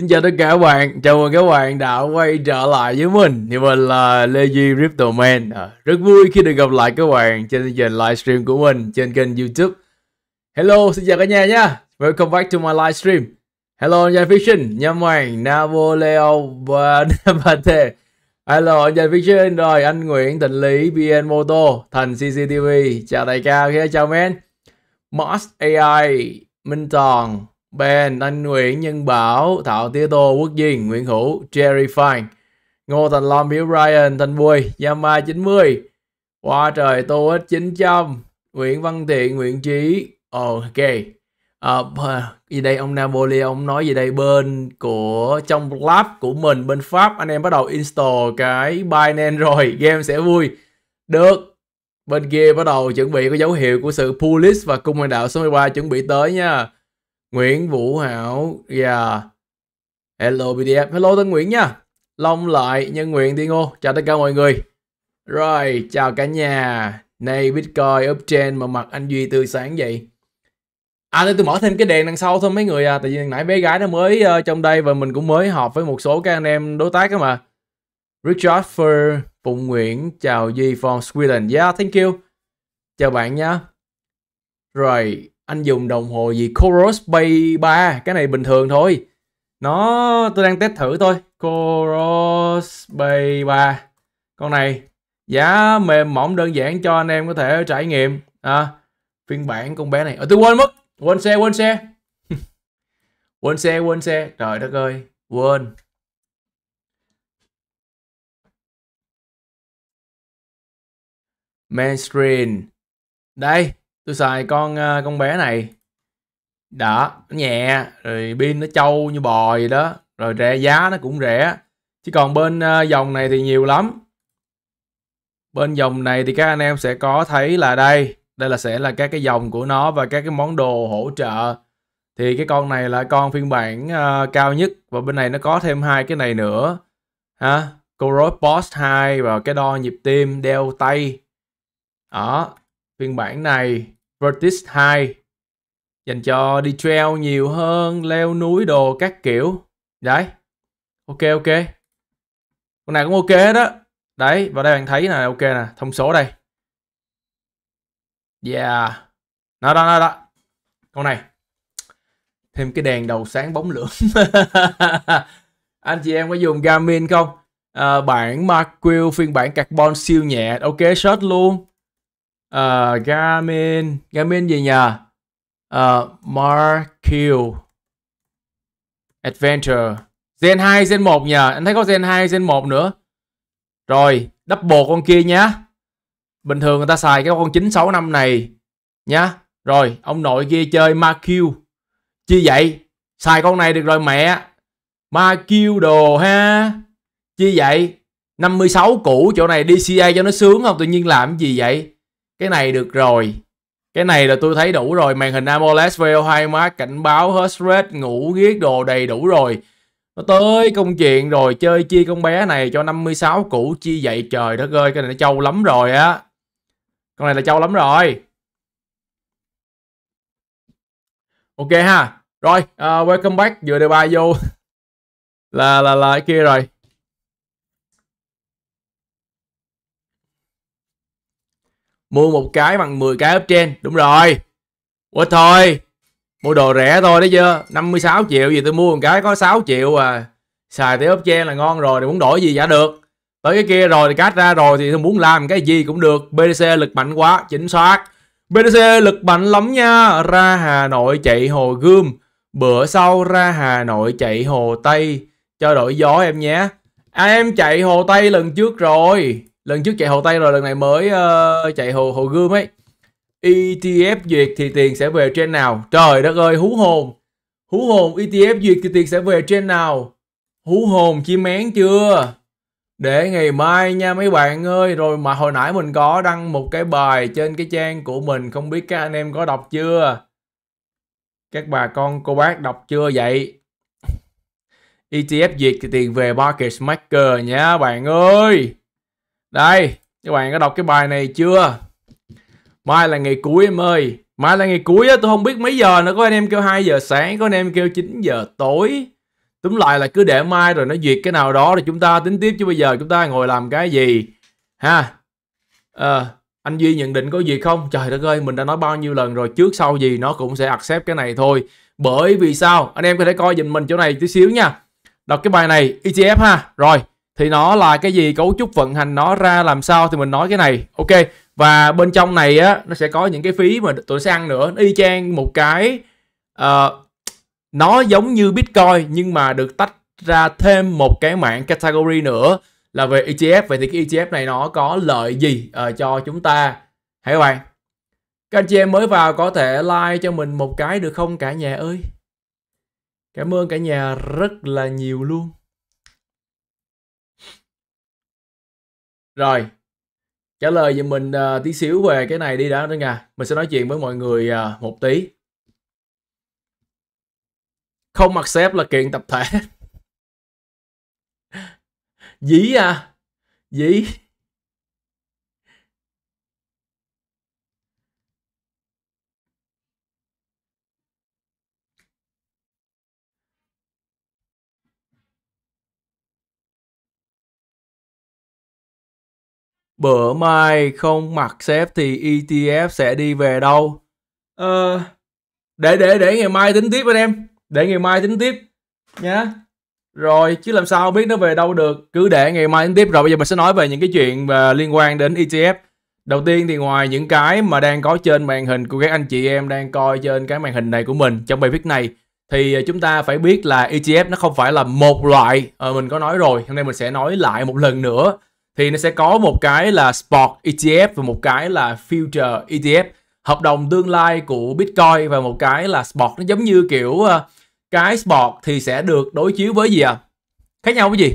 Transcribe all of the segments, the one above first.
Xin chào tất cả các bạn, chào mừng các bạn đã quay trở lại với mình Thì mình là Lê Duy crypto man à, Rất vui khi được gặp lại các bạn trên chương trình livestream của mình trên kênh youtube Hello, xin chào cả nhà nha Welcome back to my livestream Hello Anh Giai Fiction, Nhâm Hoàng, leo và Napate Hello Anh Giai Fiction, rồi anh Nguyễn, Tịnh Lý, BN Moto, Thành CCTV Chào đại ca, chào men Mars AI, Minh Toàn Ben, Anh Nguyễn Nhân Bảo, Thảo Tía Tô, Quốc Duyên, Nguyễn Hữu, Jerry Fine, Ngô Thành Long, Hiếu Ryan, Thanh Vui, Yama 90, Hoa Trời, Tô Ích 900, Nguyễn Văn Thiện, Nguyễn Trí, oh, ok. Uh, gì đây ông Napoli ông nói gì đây bên của trong lab của mình bên Pháp anh em bắt đầu install cái Binance rồi game sẽ vui được bên kia bắt đầu chuẩn bị có dấu hiệu của sự pull list và cung hoàng đạo số 13 chuẩn bị tới nha Nguyễn Vũ Hảo yeah. Hello PDF Hello Tân Nguyễn nha Long lại Nhân Nguyễn Tiên Ngô Chào tất cả mọi người Rồi chào cả nhà Này Bitcoin up trên mà mặt anh Duy tươi sáng vậy À nên tôi mở thêm cái đèn đằng sau thôi mấy người à Tại vì nãy bé gái nó mới uh, trong đây Và mình cũng mới họp với một số các anh em đối tác đó mà Richard Fur Phụng Nguyễn Chào Duy from Sweden Yeah thank you Chào bạn nha Rồi anh dùng đồng hồ gì Coros Bay 3 cái này bình thường thôi nó tôi đang test thử thôi Coros Bay 3 con này giá mềm mỏng đơn giản cho anh em có thể trải nghiệm à, phiên bản con bé này ở ờ, tôi quên mất quên xe quên xe quên xe quên xe trời đất ơi quên mainstream đây tôi xài con à, con bé này đó nó nhẹ rồi pin nó trâu như bò gì đó rồi rẻ giá nó cũng rẻ chứ còn bên à, dòng này thì nhiều lắm bên dòng này thì các anh em sẽ có thấy là đây đây là sẽ là các cái dòng của nó và các cái món đồ hỗ trợ thì cái con này là con phiên bản uh, cao nhất và bên này nó có thêm hai cái này nữa ha Coros Post 2 và cái đo nhịp tim đeo tay đó phiên bản này Vertex 2 dành cho đi trail nhiều hơn, leo núi đồ các kiểu. Đấy. Ok ok. Con này cũng ok đó. Đấy, Và đây bạn thấy là ok nè, thông số đây. Yeah. Đó đó đó đó. Con này. Thêm cái đèn đầu sáng bóng lửa. Anh chị em có dùng Garmin không? À, bản Mark phiên bản carbon siêu nhẹ. Ok, short luôn uh, Garmin Garmin gì nhỉ uh, ờ, Markio Adventure Gen 2 Gen 1 nhỉ anh thấy có Gen 2 Gen 1 nữa rồi double con kia nhá bình thường người ta xài cái con 965 này nhá rồi ông nội kia chơi Markio chi vậy xài con này được rồi mẹ Markio đồ ha chi vậy 56 cũ chỗ này DCA cho nó sướng không tự nhiên làm gì vậy cái này được rồi cái này là tôi thấy đủ rồi màn hình AMOLED VO2 Max cảnh báo hết rate ngủ ghiết đồ đầy đủ rồi nó tới công chuyện rồi chơi chia con bé này cho 56 củ chi vậy trời đất ơi cái này nó trâu lắm rồi á con này là trâu lắm rồi ok ha rồi uh, welcome back vừa đề bài vô là là là kia rồi mua một cái bằng 10 cái up trên đúng rồi ủa thôi mua đồ rẻ thôi đấy chưa 56 triệu gì tôi mua một cái có 6 triệu à xài tới up trên là ngon rồi thì muốn đổi gì giả được tới cái kia rồi thì cát ra rồi thì tôi muốn làm cái gì cũng được BDC lực mạnh quá chính xác BDC lực mạnh lắm nha ra Hà Nội chạy Hồ Gươm bữa sau ra Hà Nội chạy Hồ Tây cho đổi gió em nhé à, em chạy Hồ Tây lần trước rồi lần trước chạy hồ tây rồi lần này mới uh, chạy hồ hồ gươm ấy ETF duyệt thì tiền sẽ về trên nào trời đất ơi hú hồn hú hồn ETF duyệt thì tiền sẽ về trên nào hú hồn chim mén chưa để ngày mai nha mấy bạn ơi rồi mà hồi nãy mình có đăng một cái bài trên cái trang của mình không biết các anh em có đọc chưa các bà con cô bác đọc chưa vậy ETF duyệt thì tiền về Market Maker nha bạn ơi đây, các bạn có đọc cái bài này chưa? Mai là ngày cuối em ơi. Mai là ngày cuối á, tôi không biết mấy giờ nữa. Có anh em kêu 2 giờ sáng, có anh em kêu 9 giờ tối. Túm lại là cứ để mai rồi nó duyệt cái nào đó rồi chúng ta tính tiếp chứ bây giờ chúng ta ngồi làm cái gì. Ha. Ờ, anh Duy nhận định có gì không? Trời đất ơi, mình đã nói bao nhiêu lần rồi. Trước sau gì nó cũng sẽ accept cái này thôi. Bởi vì sao? Anh em có thể coi dùm mình chỗ này tí xíu nha. Đọc cái bài này, ETF ha. Rồi, thì nó là cái gì cấu trúc vận hành nó ra làm sao thì mình nói cái này ok và bên trong này á nó sẽ có những cái phí mà tụi sẽ ăn nữa nó y chang một cái uh, nó giống như bitcoin nhưng mà được tách ra thêm một cái mạng category nữa là về ETF vậy thì cái ETF này nó có lợi gì uh, cho chúng ta hãy các bạn các anh chị em mới vào có thể like cho mình một cái được không cả nhà ơi cảm ơn cả nhà rất là nhiều luôn Rồi, trả lời giùm mình uh, tí xíu về cái này đi đã nữa nha. Mình sẽ nói chuyện với mọi người uh, một tí. Không mặc xếp là kiện tập thể. dí à, dí. bữa mai không mặc xếp thì ETF sẽ đi về đâu? Ờ, để để để ngày mai tính tiếp anh em, để ngày mai tính tiếp nhá. Rồi chứ làm sao biết nó về đâu được, cứ để ngày mai tính tiếp. Rồi bây giờ mình sẽ nói về những cái chuyện và liên quan đến ETF. Đầu tiên thì ngoài những cái mà đang có trên màn hình của các anh chị em đang coi trên cái màn hình này của mình trong bài viết này thì ờ, chúng ta phải biết là ETF nó không phải là một loại à, mình có nói rồi hôm nay mình sẽ nói lại một lần nữa thì nó sẽ có một cái là spot ETF và một cái là future ETF hợp đồng tương lai của Bitcoin và một cái là spot nó giống như kiểu uh, cái spot thì sẽ được đối chiếu với gì à khác nhau với gì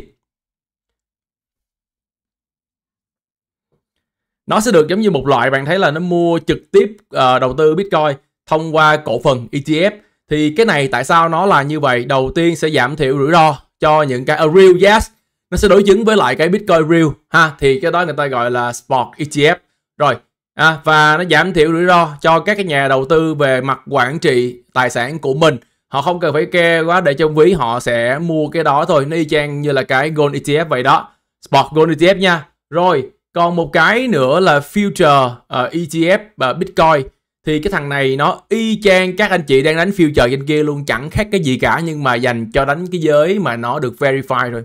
nó sẽ được giống như một loại bạn thấy là nó mua trực tiếp uh, đầu tư Bitcoin thông qua cổ phần ETF thì cái này tại sao nó là như vậy đầu tiên sẽ giảm thiểu rủi ro cho những cái ờ, real yes nó sẽ đối chứng với lại cái Bitcoin real ha thì cái đó người ta gọi là spot ETF rồi à, và nó giảm thiểu rủi ro cho các cái nhà đầu tư về mặt quản trị tài sản của mình họ không cần phải kê quá để trong ví họ sẽ mua cái đó thôi nó y chang như là cái gold ETF vậy đó spot gold ETF nha rồi còn một cái nữa là future uh, ờ, ETF và ờ, uh, Bitcoin thì cái thằng này nó y chang các anh chị đang đánh future trên kia luôn chẳng khác cái gì cả nhưng mà dành cho đánh cái giới mà nó được verify rồi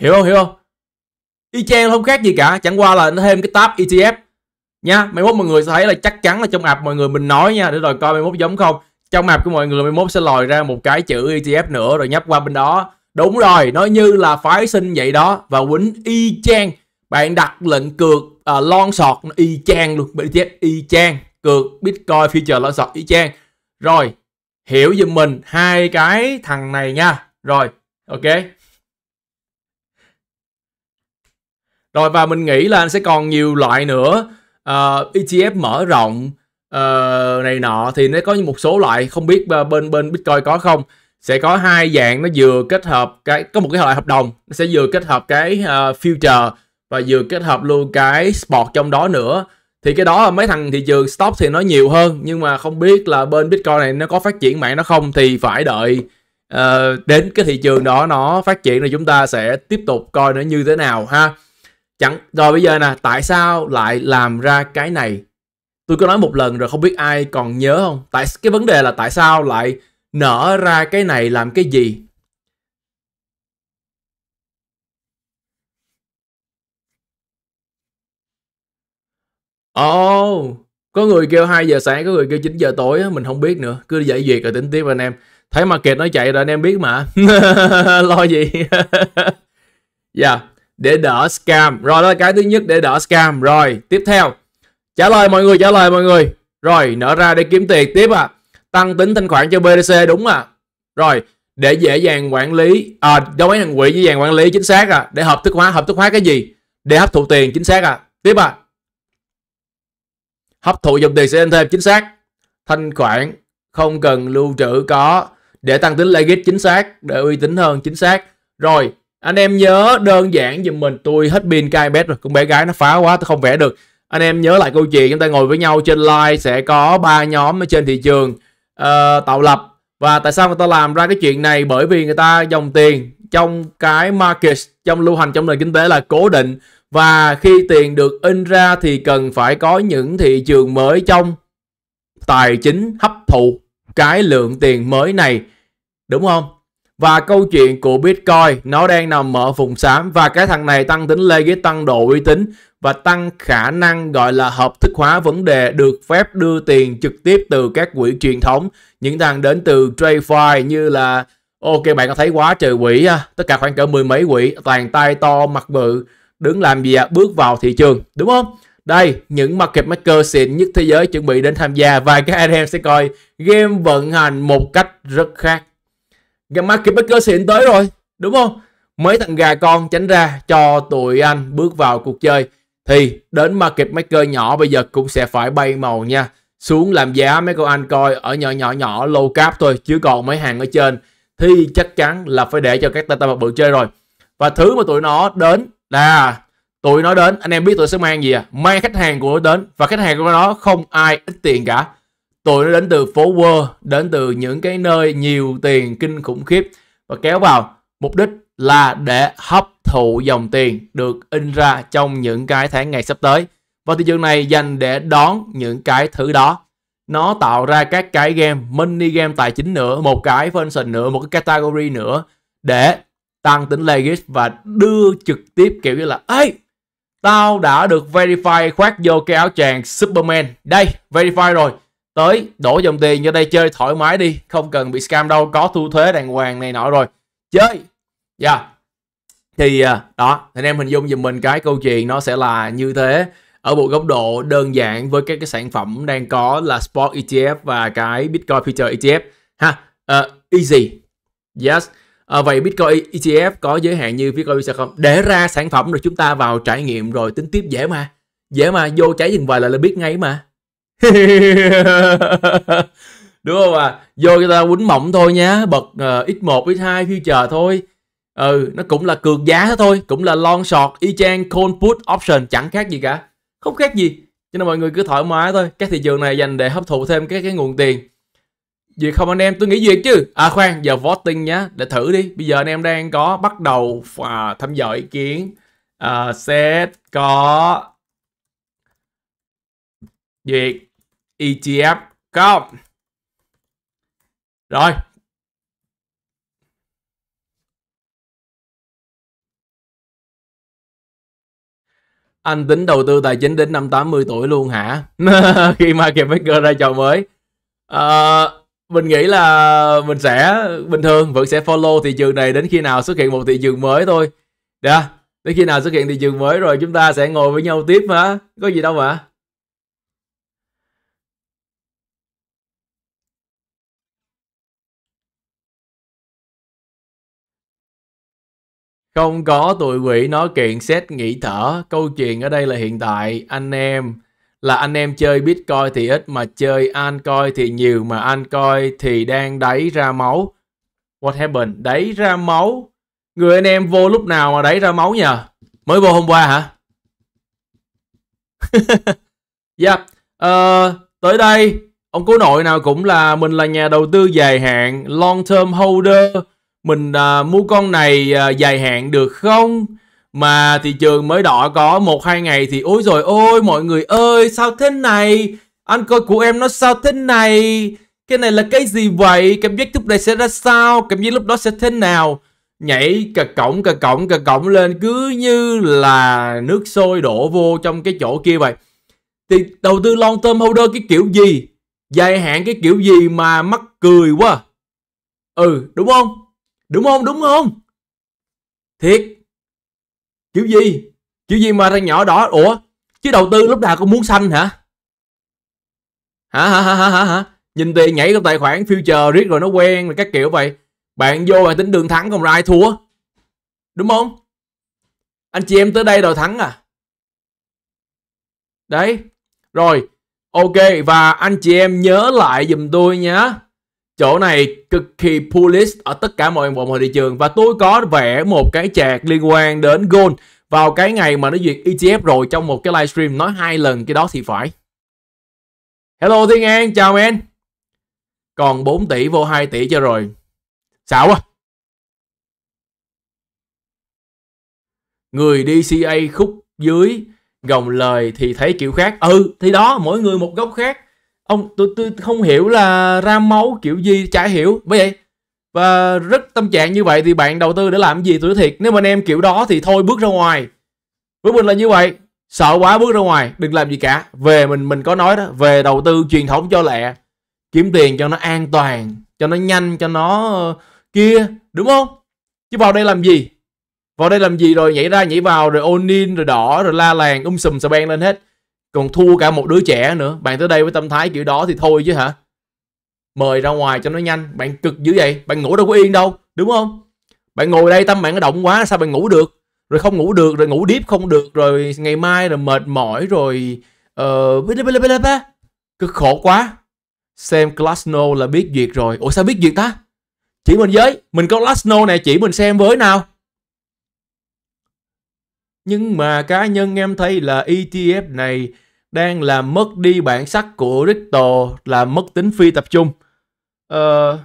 Hiểu không? Hiểu không? Y chang không khác gì cả, chẳng qua là nó thêm cái tab ETF nha. Mai mốt mọi người sẽ thấy là chắc chắn là trong app mọi người mình nói nha để rồi coi mai mốt giống không. Trong app của mọi người mai mốt sẽ lòi ra một cái chữ ETF nữa rồi nhấp qua bên đó. Đúng rồi, nó như là phái sinh vậy đó và quýnh y chang. Bạn đặt lệnh cược uh, long sọt y chang luôn, ETF y chang, cược Bitcoin future long sọt y chang. Rồi, hiểu giùm mình hai cái thằng này nha. Rồi, ok. rồi và mình nghĩ là anh sẽ còn nhiều loại nữa uh, ờ, ETF mở rộng uh, này nọ thì nó có một số loại không biết ờ, bên bên Bitcoin có không sẽ có hai dạng nó vừa kết hợp cái có một cái loại hợp đồng nó sẽ vừa kết hợp cái uh, future và vừa kết hợp luôn cái spot trong đó nữa thì cái đó mấy thằng thị trường stock thì nó nhiều hơn nhưng mà không biết là bên bitcoin này nó có phát triển mạnh nó không thì phải đợi uh, đến cái thị trường đó nó phát triển rồi chúng ta sẽ tiếp tục coi nó như thế nào ha chẳng rồi bây giờ nè tại sao lại làm ra cái này tôi có nói một lần rồi không biết ai còn nhớ không tại cái vấn đề là tại sao lại nở ra cái này làm cái gì Ồ, oh, có người kêu 2 giờ sáng, có người kêu 9 giờ tối, mình không biết nữa. Cứ giải duyệt rồi tính tiếp anh em. Thấy mà kẹt nó chạy rồi anh em biết mà. Lo gì. Dạ, yeah để đỡ scam rồi đó là cái thứ nhất để đỡ scam rồi tiếp theo trả lời mọi người trả lời mọi người rồi nở ra để kiếm tiền tiếp à tăng tính thanh khoản cho BTC đúng à rồi để dễ dàng quản lý à đối hàng quỹ dễ dàng quản lý chính xác à để hợp thức hóa hợp thức hóa cái gì để hấp thụ tiền chính xác à tiếp à hấp thụ dòng tiền sẽ thêm chính xác thanh khoản không cần lưu trữ có để tăng tính legit chính xác để uy tín hơn chính xác rồi anh em nhớ đơn giản giùm mình tôi hết pin cai bet rồi con bé gái nó phá quá tôi không vẽ được anh em nhớ lại câu chuyện chúng ta ngồi với nhau trên live sẽ có ba nhóm ở trên thị trường uh, tạo lập và tại sao người ta làm ra cái chuyện này bởi vì người ta dòng tiền trong cái market trong lưu hành trong nền kinh tế là cố định và khi tiền được in ra thì cần phải có những thị trường mới trong tài chính hấp thụ cái lượng tiền mới này đúng không và câu chuyện của Bitcoin nó đang nằm ở vùng xám và cái thằng này tăng tính legit, tăng độ uy tín và tăng khả năng gọi là hợp thức hóa vấn đề được phép đưa tiền trực tiếp từ các quỹ truyền thống. Những thằng đến từ TradeFi như là Ok bạn có thấy quá trời quỹ ha. Tất cả khoảng cỡ mười mấy quỹ toàn tay to mặt bự đứng làm gì À? Bước vào thị trường đúng không? Đây, những market maker xịn nhất thế giới chuẩn bị đến tham gia và các anh em sẽ coi game vận hành một cách rất khác gà Gamma Baker xịn tới rồi, đúng không? mấy thằng gà con tránh ra cho tụi anh bước vào cuộc chơi thì đến market maker nhỏ bây giờ cũng sẽ phải bay màu nha xuống làm giá mấy con anh coi ở nhỏ nhỏ nhỏ low cap thôi chứ còn mấy hàng ở trên thì chắc chắn là phải để cho các tay tay mặt bự chơi rồi và thứ mà tụi nó đến là tụi nó đến anh em biết tụi sẽ mang gì à mang khách hàng của nó đến và khách hàng của nó không ai ít tiền cả tụi nó đến từ phố Wall, đến từ những cái nơi nhiều tiền kinh khủng khiếp và kéo vào mục đích là để hấp thụ dòng tiền được in ra trong những cái tháng ngày sắp tới. Và thị trường này dành để đón những cái thứ đó. Nó tạo ra các cái game, mini game tài chính nữa, một cái function nữa, một cái category nữa để tăng tính legit và đưa trực tiếp kiểu như là ấy tao đã được verify khoác vô cái áo tràng Superman. Đây, verify rồi tới đổ dòng tiền vô đây chơi thoải mái đi không cần bị scam đâu có thu thuế đàng hoàng này nọ rồi chơi dạ yeah. thì à, đó anh em hình dung giùm mình cái câu chuyện nó sẽ là như thế ở một góc độ đơn giản với các cái sản phẩm đang có là spot ETF và cái Bitcoin future ETF ha uh, easy yes À, vậy Bitcoin ETF có giới hạn như Bitcoin Visa không? Để ra sản phẩm rồi chúng ta vào trải nghiệm rồi tính tiếp dễ mà. Dễ mà, vô trái dừng vài lại là biết ngay mà. đúng không à? vô người ta quýnh mỏng thôi nhá bật uh, x1 x2 future thôi ừ nó cũng là cược giá thôi cũng là long short y chang call put option chẳng khác gì cả không khác gì cho nên mọi người cứ thoải mái thôi các thị trường này dành để hấp thụ thêm cái cái nguồn tiền Việc không anh em tôi nghĩ duyệt chứ à khoan giờ voting nhá để thử đi bây giờ anh em đang có bắt đầu à, thăm dò ý kiến à, sẽ có duyệt ETF có rồi anh tính đầu tư tài chính đến năm 80 tuổi luôn hả khi mà kịp maker ra chào mới à, mình nghĩ là mình sẽ bình thường vẫn sẽ follow thị trường này đến khi nào xuất hiện một thị trường mới thôi đó đến khi nào xuất hiện thị trường mới rồi chúng ta sẽ ngồi với nhau tiếp hả có gì đâu mà Không có tụi quỷ nói kiện xét nghỉ thở. Câu chuyện ở đây là hiện tại. Anh em là anh em chơi Bitcoin thì ít mà chơi coi thì nhiều mà coi thì đang đẩy ra máu. What happened? đẩy ra máu. Người anh em vô lúc nào mà đẩy ra máu nhờ? Mới vô hôm qua hả? yeah. uh, dạ, ờ, tới đây ông cố nội nào cũng là mình là nhà đầu tư dài hạn long term holder mình à, mua con này à, dài hạn được không? Mà thị trường mới đỏ có một hai ngày thì ôi rồi ôi mọi người ơi sao thế này? Anh coi của em nó sao thế này? Cái này là cái gì vậy? Cảm giác lúc này sẽ ra sao? Cảm giác lúc đó sẽ thế nào? Nhảy cà cổng cà cổng cà cổng lên cứ như là nước sôi đổ vô trong cái chỗ kia vậy. Thì đầu tư long term holder cái kiểu gì? Dài hạn cái kiểu gì mà mắc cười quá. Ừ, đúng không? Đúng không? Đúng không? Thiệt. Kiểu gì? Kiểu gì mà thằng nhỏ đỏ? Ủa? Chứ đầu tư lúc nào cũng muốn xanh hả? Hả hả hả hả hả? hả? Nhìn tiền nhảy trong tài khoản future riết rồi nó quen rồi các kiểu vậy. Bạn vô bạn tính đường thắng không ra thua. Đúng không? Anh chị em tới đây đòi thắng à? Đấy. Rồi. Ok và anh chị em nhớ lại dùm tôi nhé chỗ này cực kỳ bullish ở tất cả mọi mọi thị trường và tôi có vẽ một cái chạc liên quan đến gold vào cái ngày mà nó duyệt ETF rồi trong một cái livestream nói hai lần cái đó thì phải hello Thiên An chào em còn 4 tỷ vô 2 tỷ cho rồi xạo quá người DCA khúc dưới gồng lời thì thấy kiểu khác ừ thì đó mỗi người một góc khác ông tôi tôi không hiểu là ra máu kiểu gì chả hiểu bởi vậy và rất tâm trạng như vậy thì bạn đầu tư để làm gì tôi thiệt nếu mà anh em kiểu đó thì thôi bước ra ngoài với mình là như vậy sợ quá bước ra ngoài đừng làm gì cả về mình mình có nói đó về đầu tư truyền thống cho lẹ kiếm tiền cho nó an toàn cho nó nhanh cho nó ờ, kia đúng không chứ vào đây làm gì vào đây làm gì rồi nhảy ra nhảy vào rồi onin rồi đỏ rồi la làng um sùm xà beng lên hết còn thua cả một đứa trẻ nữa bạn tới đây với tâm thái kiểu đó thì thôi chứ hả mời ra ngoài cho nó nhanh bạn cực dữ vậy bạn ngủ đâu có yên đâu đúng không bạn ngồi đây tâm bạn nó động quá sao bạn ngủ được rồi không ngủ được rồi ngủ điếp không được rồi ngày mai rồi mệt mỏi rồi uh, cực khổ quá xem Glasno là biết duyệt rồi ủa sao biết duyệt ta chỉ mình với mình có Glasno này chỉ mình xem với nào nhưng mà cá nhân em thấy là ETF này đang làm mất đi bản sắc của Ricto, là mất tính phi tập trung. Ờ...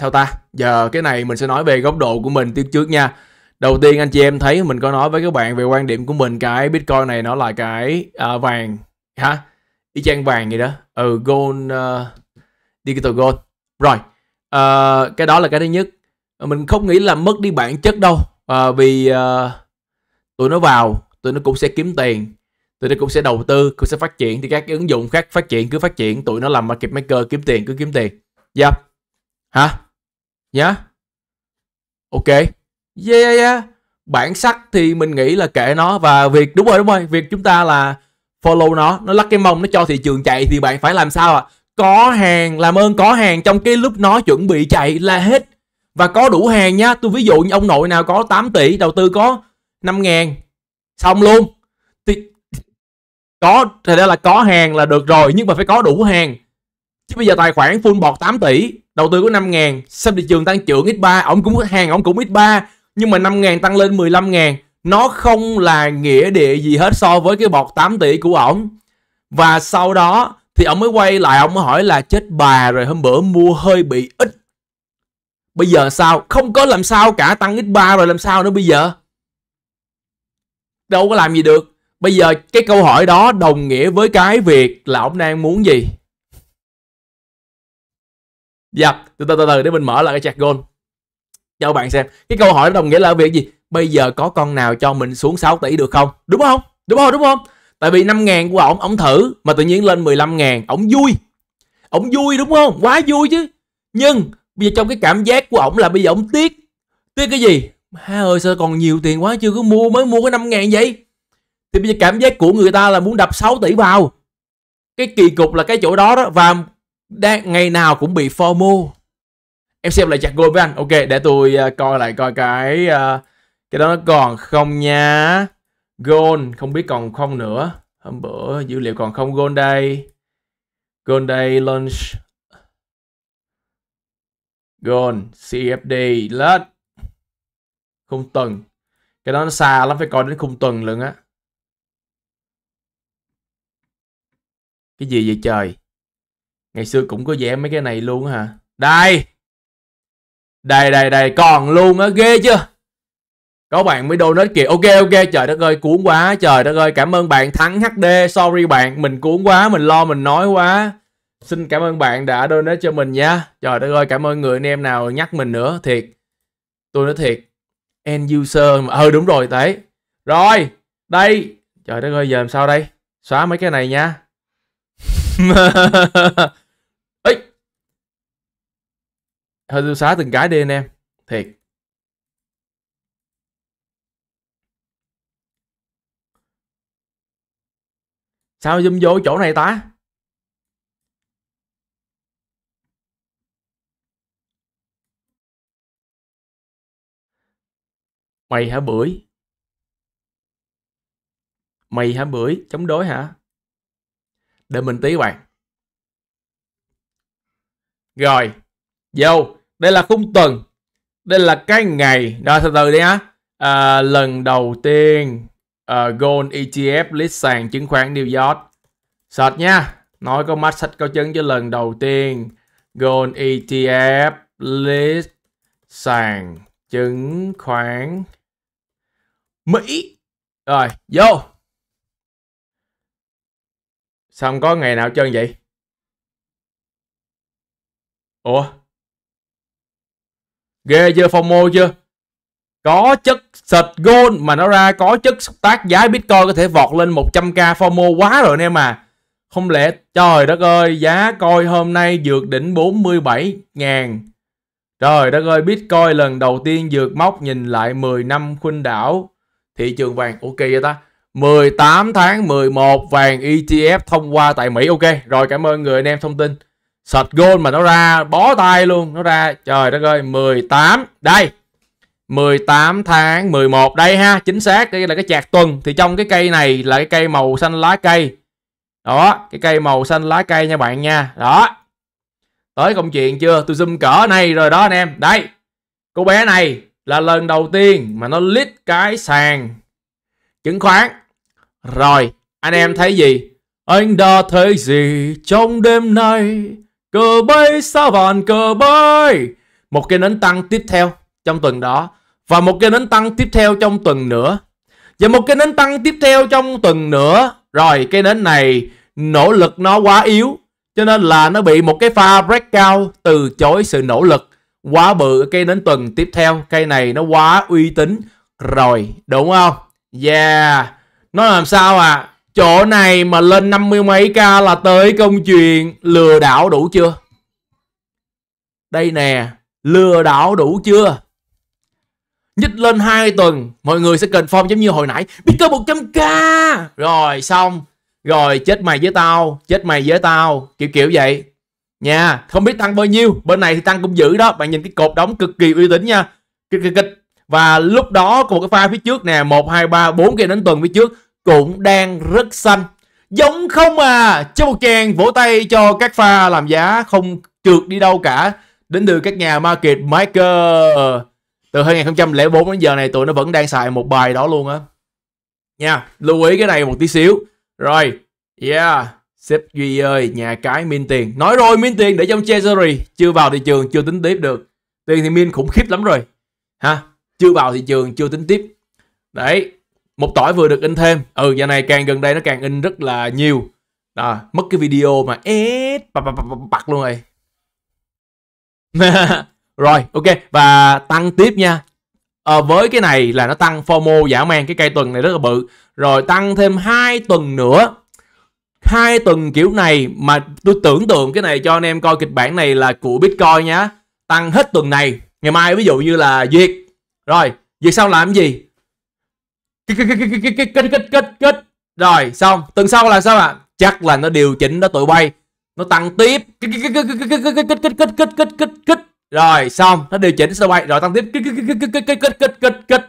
Sao ta? Giờ cái này mình sẽ nói về góc độ của mình tiếp trước nha. Đầu tiên anh chị em thấy mình có nói với các bạn về quan điểm của mình cái Bitcoin này nó là cái à, vàng hả? Y chang vàng gì đó. Ừ, gold, uh, digital gold. Rồi, uh, cái đó là cái thứ nhất. Mình không nghĩ là mất đi bản chất đâu. Uh, vì uh, tụi nó vào, tụi nó cũng sẽ kiếm tiền tụi nó cũng sẽ đầu tư cũng sẽ phát triển thì các cái ứng dụng khác phát triển cứ phát triển tụi nó làm market maker kiếm tiền cứ kiếm tiền dạ, dạ. yeah. hả nhá yeah. ok yeah yeah bản sắc thì mình nghĩ là kệ nó và việc đúng rồi đúng rồi việc chúng ta là follow nó nó lắc cái mông nó cho thị trường chạy thì bạn phải làm sao ạ à? có hàng làm ơn có hàng trong cái lúc nó chuẩn bị chạy là hết và có đủ hàng nhá tôi ví dụ như ông nội nào có 8 tỷ đầu tư có 5 ngàn xong luôn có thì đó là có hàng là được rồi nhưng mà phải có đủ hàng chứ bây giờ tài khoản full bọt 8 tỷ đầu tư có 5 ngàn xem thị trường tăng trưởng ít 3 ông cũng hàng ông cũng ít 3 nhưng mà 5 ngàn tăng lên 15 ngàn nó không là nghĩa địa gì hết so với cái bọt 8 tỷ của ổng và sau đó thì ông mới quay lại ông mới hỏi là chết bà rồi hôm bữa mua hơi bị ít bây giờ sao không có làm sao cả tăng ít 3 rồi làm sao nữa bây giờ đâu có làm gì được Bây giờ cái câu hỏi đó đồng nghĩa với cái việc là ông đang muốn gì? Dạ, từ từ từ từ để mình mở lại cái chat gold cho bạn xem. Cái câu hỏi đó đồng nghĩa là việc gì? Bây giờ có con nào cho mình xuống 6 tỷ được không? Đúng không? Đúng không? Đúng không? Tại vì 5 ngàn của ổng, ổng thử mà tự nhiên lên 15 ngàn, ổng vui. Ổng vui đúng không? Quá vui chứ. Nhưng bây giờ trong cái cảm giác của ổng là bây giờ ổng tiếc. Tiếc cái gì? Ha ơi sao còn nhiều tiền quá chưa có mua mới mua cái 5 ngàn vậy? thì bây giờ cảm giác của người ta là muốn đập 6 tỷ vào cái kỳ cục là cái chỗ đó đó và đang ngày nào cũng bị FOMO em xem lại chặt gôn với anh ok để tôi à, coi lại coi cái uh, cái đó nó còn không nha gold không biết còn không nữa hôm bữa dữ liệu còn không gold đây gold đây lunch gold cfd lết khung tuần cái đó nó xa lắm phải coi đến khung tuần luôn á Cái gì vậy trời? Ngày xưa cũng có vẽ mấy cái này luôn hả? Đây! Đây, đây, đây, còn luôn á, ghê chưa? Có bạn mới donate kìa. Ok, ok, trời đất ơi, cuốn quá, trời đất ơi, cảm ơn bạn Thắng HD. Sorry bạn, mình cuốn quá, mình lo, mình nói quá. Xin cảm ơn bạn đã donate cho mình nha. Trời đất ơi, cảm ơn người anh em nào nhắc mình nữa, thiệt. Tôi nói thiệt. End user, ừ đúng rồi, đấy. Rồi, đây. Trời đất ơi, giờ làm sao đây? Xóa mấy cái này nha ấy hơi tiêu xá từng cái đi anh em thiệt sao zoom vô chỗ này ta mày hả bưởi mày hả bưởi chống đối hả để mình tí các bạn rồi vô đây là khung tuần đây là cái ngày rồi từ từ đi á à, lần đầu tiên uh, gold ETF list sàn chứng khoán New York search nha nói có mắt sách có chứng chứ lần đầu tiên gold ETF list sàn chứng khoán Mỹ rồi vô Sao không có ngày nào trơn vậy? Ủa? Ghê chưa phong mô chưa? Có chất sạch gold mà nó ra có chất xúc tác giá Bitcoin có thể vọt lên 100k FOMO quá rồi anh em à. Không lẽ trời đất ơi giá coi hôm nay vượt đỉnh 47 ngàn. Trời đất ơi Bitcoin lần đầu tiên vượt mốc nhìn lại 10 năm khuynh đảo thị trường vàng. Ok vậy ta. 18 tháng 11 vàng ETF thông qua tại Mỹ. Ok, rồi cảm ơn người anh em thông tin. Sạch gold mà nó ra bó tay luôn, nó ra trời đất ơi 18. Đây. 18 tháng 11 đây ha, chính xác đây là cái chạc tuần thì trong cái cây này là cái cây màu xanh lá cây. Đó, cái cây màu xanh lá cây nha bạn nha. Đó. Tới công chuyện chưa? Tôi zoom cỡ này rồi đó anh em. Đây. Cô bé này là lần đầu tiên mà nó lít cái sàn chứng khoán rồi, anh em thấy gì? Anh đã thấy gì trong đêm nay? Cờ bay sao vàng cờ bay? Một cái nến tăng tiếp theo trong tuần đó và một cái nến tăng tiếp theo trong tuần nữa. Và một cái nến tăng tiếp theo trong tuần nữa. Rồi cái nến này nỗ lực nó quá yếu cho nên là nó bị một cái pha breakout từ chối sự nỗ lực quá bự cây nến tuần tiếp theo cây này nó quá uy tín rồi đúng không yeah nó làm sao à? Chỗ này mà lên 50 mấy k là tới công chuyện lừa đảo đủ chưa? Đây nè, lừa đảo đủ chưa? Nhích lên 2 tuần, mọi người sẽ cần form giống như hồi nãy. Bitcoin 100k! Rồi xong, rồi chết mày với tao, chết mày với tao, kiểu kiểu vậy. Nha, không biết tăng bao nhiêu, bên này thì tăng cũng dữ đó. Bạn nhìn cái cột đóng cực kỳ uy tín nha. Kịch kịch kịch. Và lúc đó của cái pha phía trước nè 1, 2, 3, 4 cái đến tuần phía trước cũng đang rất xanh. Giống không à, Châu Chàng vỗ tay cho các pha làm giá không trượt đi đâu cả. Đến từ các nhà market maker từ 2004 đến giờ này tụi nó vẫn đang xài một bài đó luôn á. Nha, lưu ý cái này một tí xíu. Rồi, yeah. Sếp Duy ơi, nhà cái min tiền. Nói rồi min tiền để trong treasury, chưa vào thị trường chưa tính tiếp được. Tiền thì min khủng khiếp lắm rồi. Ha, chưa vào thị trường chưa tính tiếp. Đấy, một tỏi vừa được in thêm ừ giờ này càng gần đây nó càng in rất là nhiều à, mất cái video mà ít bật luôn rồi rồi ok và tăng tiếp nha à, với cái này là nó tăng formo giả mang cái cây tuần này rất là bự rồi tăng thêm hai tuần nữa hai tuần kiểu này mà tôi tưởng tượng cái này cho anh em coi kịch bản này là của bitcoin nhá tăng hết tuần này ngày mai ví dụ như là duyệt rồi duyệt sau làm gì kết kết kết kết kết rồi xong tuần sau là sao ạ chắc là nó điều chỉnh nó tụi bay nó tăng tiếp kết kết kết kết kết kết kết kết kết kết rồi xong nó điều chỉnh tụi bay rồi tăng tiếp kết kết kết kết kết kết kết kết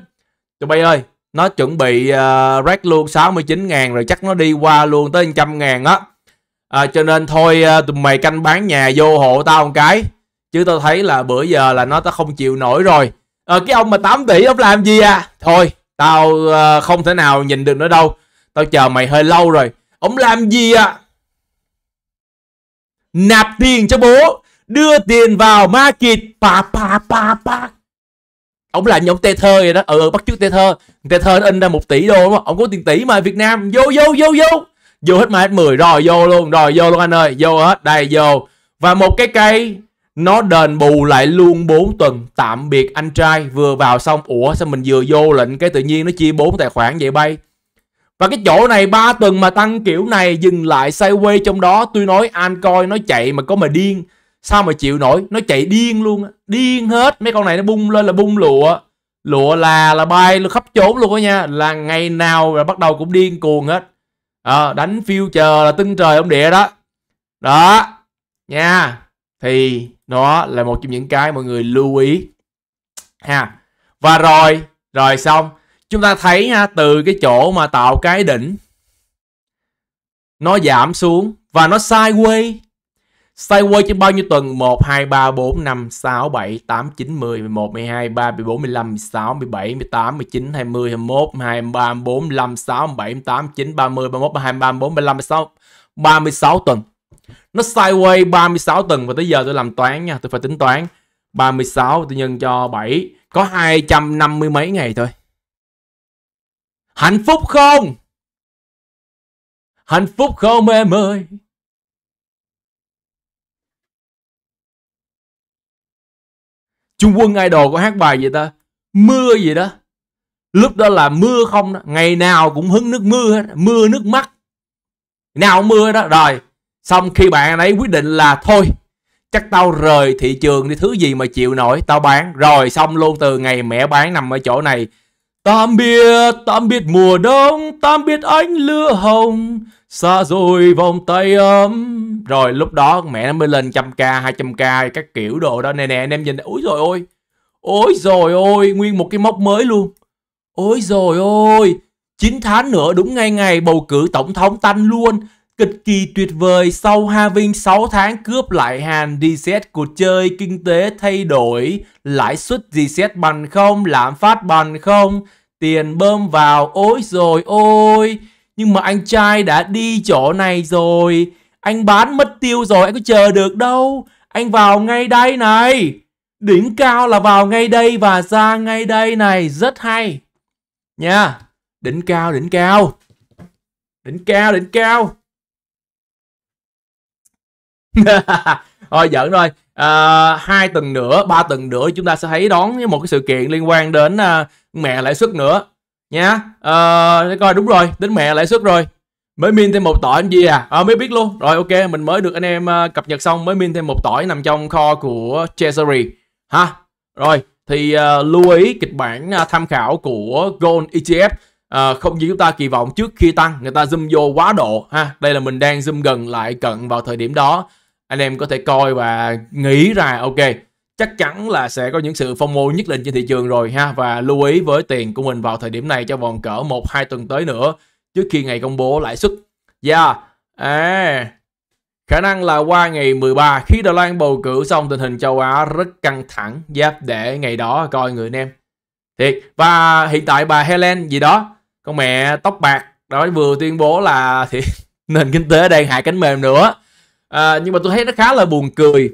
tụi bay ơi nó chuẩn bị uh, rack luôn 69 ngàn rồi chắc nó đi qua luôn tới 100 ngàn á à, cho nên thôi uh, tụi mày canh bán nhà vô hộ tao một cái chứ tao thấy là bữa giờ là nó tao không chịu nổi rồi ờ à, cái ông mà 8 tỷ ông làm gì à thôi Tao ờ, không thể nào nhìn được nữa đâu. Tao chờ mày hơi lâu rồi. Ông làm gì ạ? À? Nạp tiền cho bố. Đưa tiền vào market, Pa pa pa pa. Ông làm như Tê Thơ vậy đó. Ừ, bắt chước Tê Thơ. Tê Thơ nó in ra 1 tỷ đô đúng không? Ông có tiền tỷ mà Việt Nam. Vô vô vô vô. Vô hết mà hết 10. Rồi vô luôn. Rồi vô luôn anh ơi. Vô hết. Đây vô. Và một cái cây nó đền bù lại luôn 4 tuần tạm biệt anh trai vừa vào xong ủa sao mình vừa vô lệnh cái tự nhiên nó chia 4 tài khoản vậy bay và cái chỗ này 3 tuần mà tăng kiểu này dừng lại sideways trong đó tôi nói anh coi nó chạy mà có mà điên sao mà chịu nổi nó chạy điên luôn điên hết mấy con này nó bung lên là bung lụa lụa là là bay khắp trốn luôn đó nha là ngày nào là bắt đầu cũng điên cuồng hết à, đánh future là tưng trời ông địa đó đó nha thì nó là một trong những cái mọi người lưu ý ha và rồi rồi xong chúng ta thấy ha từ cái chỗ mà tạo cái đỉnh nó giảm xuống và nó sideways sideways trong bao nhiêu tuần 1 2 3 4 5 6 7 8 9 10 11 12 13 14 15 16 17 18 19 20 21 23 24 25 6 27 28 29 30 31 32 34 35 36 36 tuần nó sideways 36 tuần và tới giờ tôi làm toán nha tôi phải tính toán 36 tôi nhân cho 7 có 250 mấy ngày thôi hạnh phúc không hạnh phúc không em ơi Trung Quân Idol có hát bài gì ta mưa gì đó lúc đó là mưa không đó ngày nào cũng hứng nước mưa hết mưa nước mắt nào mưa đó rồi Xong khi bạn ấy quyết định là thôi, chắc tao rời thị trường đi thứ gì mà chịu nổi, tao bán. Rồi xong luôn từ ngày mẹ bán nằm ở chỗ này. Tạm biệt, tạm biệt mùa đông, tạm biệt ánh lửa hồng, xa rồi vòng tay ấm. Rồi lúc đó mẹ nó mới lên trăm k 200k, các kiểu đồ đó. Nè nè, anh em nhìn, ôi rồi ôi, ôi rồi ôi, nguyên một cái mốc mới luôn. Ôi rồi ôi, 9 tháng nữa đúng ngay ngày bầu cử tổng thống tanh luôn. Cực kỳ tuyệt vời sau having 6 tháng cướp lại hàng reset cuộc chơi kinh tế thay đổi, lãi suất reset bằng không, lạm phát bằng không, tiền bơm vào, ôi rồi ôi. Nhưng mà anh trai đã đi chỗ này rồi, anh bán mất tiêu rồi, anh có chờ được đâu. Anh vào ngay đây này, đỉnh cao là vào ngay đây và ra ngay đây này, rất hay. Nha, đỉnh cao, đỉnh cao. Đỉnh cao, đỉnh cao. thôi giỡn thôi à, hai tuần nữa ba tuần nữa chúng ta sẽ thấy đón một cái sự kiện liên quan đến à, mẹ lãi suất nữa nha à, để coi đúng rồi đến mẹ lãi suất rồi mới min thêm một tỏi anh gì à? à mới biết luôn rồi ok mình mới được anh em à, cập nhật xong mới min thêm một tỏi nằm trong kho của treasury ha rồi thì uh, lưu ý kịch bản uh, tham khảo của gold etf uh, không như chúng ta kỳ vọng trước khi tăng người ta zoom vô quá độ ha đây là mình đang zoom gần lại cận vào thời điểm đó anh em có thể coi và nghĩ ra ok chắc chắn là sẽ có những sự phong mô nhất định trên thị trường rồi ha và lưu ý với tiền của mình vào thời điểm này cho vòng cỡ một hai tuần tới nữa trước khi ngày công bố lãi suất. Yeah. À, khả năng là qua ngày 13 khi Đài Loan bầu cử xong tình hình châu Á rất căng thẳng giáp để ngày đó coi người anh em. Thiệt và hiện tại bà Helen gì đó con mẹ tóc bạc đó vừa tuyên bố là thì nền kinh tế đang hạ cánh mềm nữa à, nhưng mà tôi thấy nó khá là buồn cười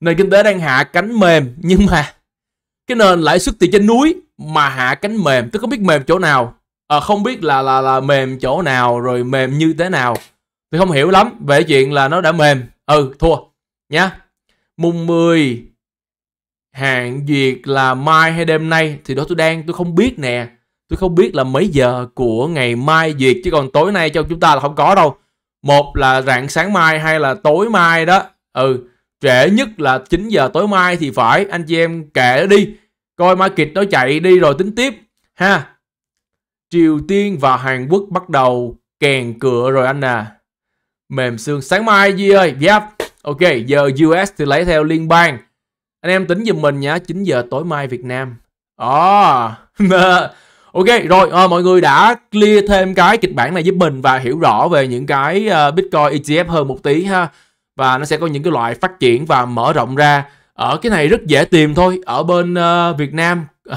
nền kinh tế đang hạ cánh mềm nhưng mà cái nền lãi suất thì trên núi mà hạ cánh mềm tôi không biết mềm chỗ nào à, không biết là là là mềm chỗ nào rồi mềm như thế nào tôi không hiểu lắm về chuyện là nó đã mềm ừ thua nhá mùng 10 hạn duyệt là mai hay đêm nay thì đó tôi đang tôi không biết nè tôi không biết là mấy giờ của ngày mai duyệt chứ còn tối nay cho chúng ta là không có đâu một là rạng sáng mai hay là tối mai đó ừ trễ nhất là 9 giờ tối mai thì phải anh chị em kể đi coi market nó chạy đi rồi tính tiếp ha Triều Tiên và Hàn Quốc bắt đầu kèn cửa rồi anh à mềm xương sáng mai Duy ơi yep. ok giờ US thì lấy theo liên bang anh em tính giùm mình nhá 9 giờ tối mai Việt Nam Ồ, ờ. oh. Ok, rồi à, mọi người đã clear thêm cái kịch bản này giúp mình và hiểu rõ về những cái uh, Bitcoin ETF hơn một tí ha. Và nó sẽ có những cái loại phát triển và mở rộng ra. Ở cái này rất dễ tìm thôi. Ở bên uh, Việt Nam, uh,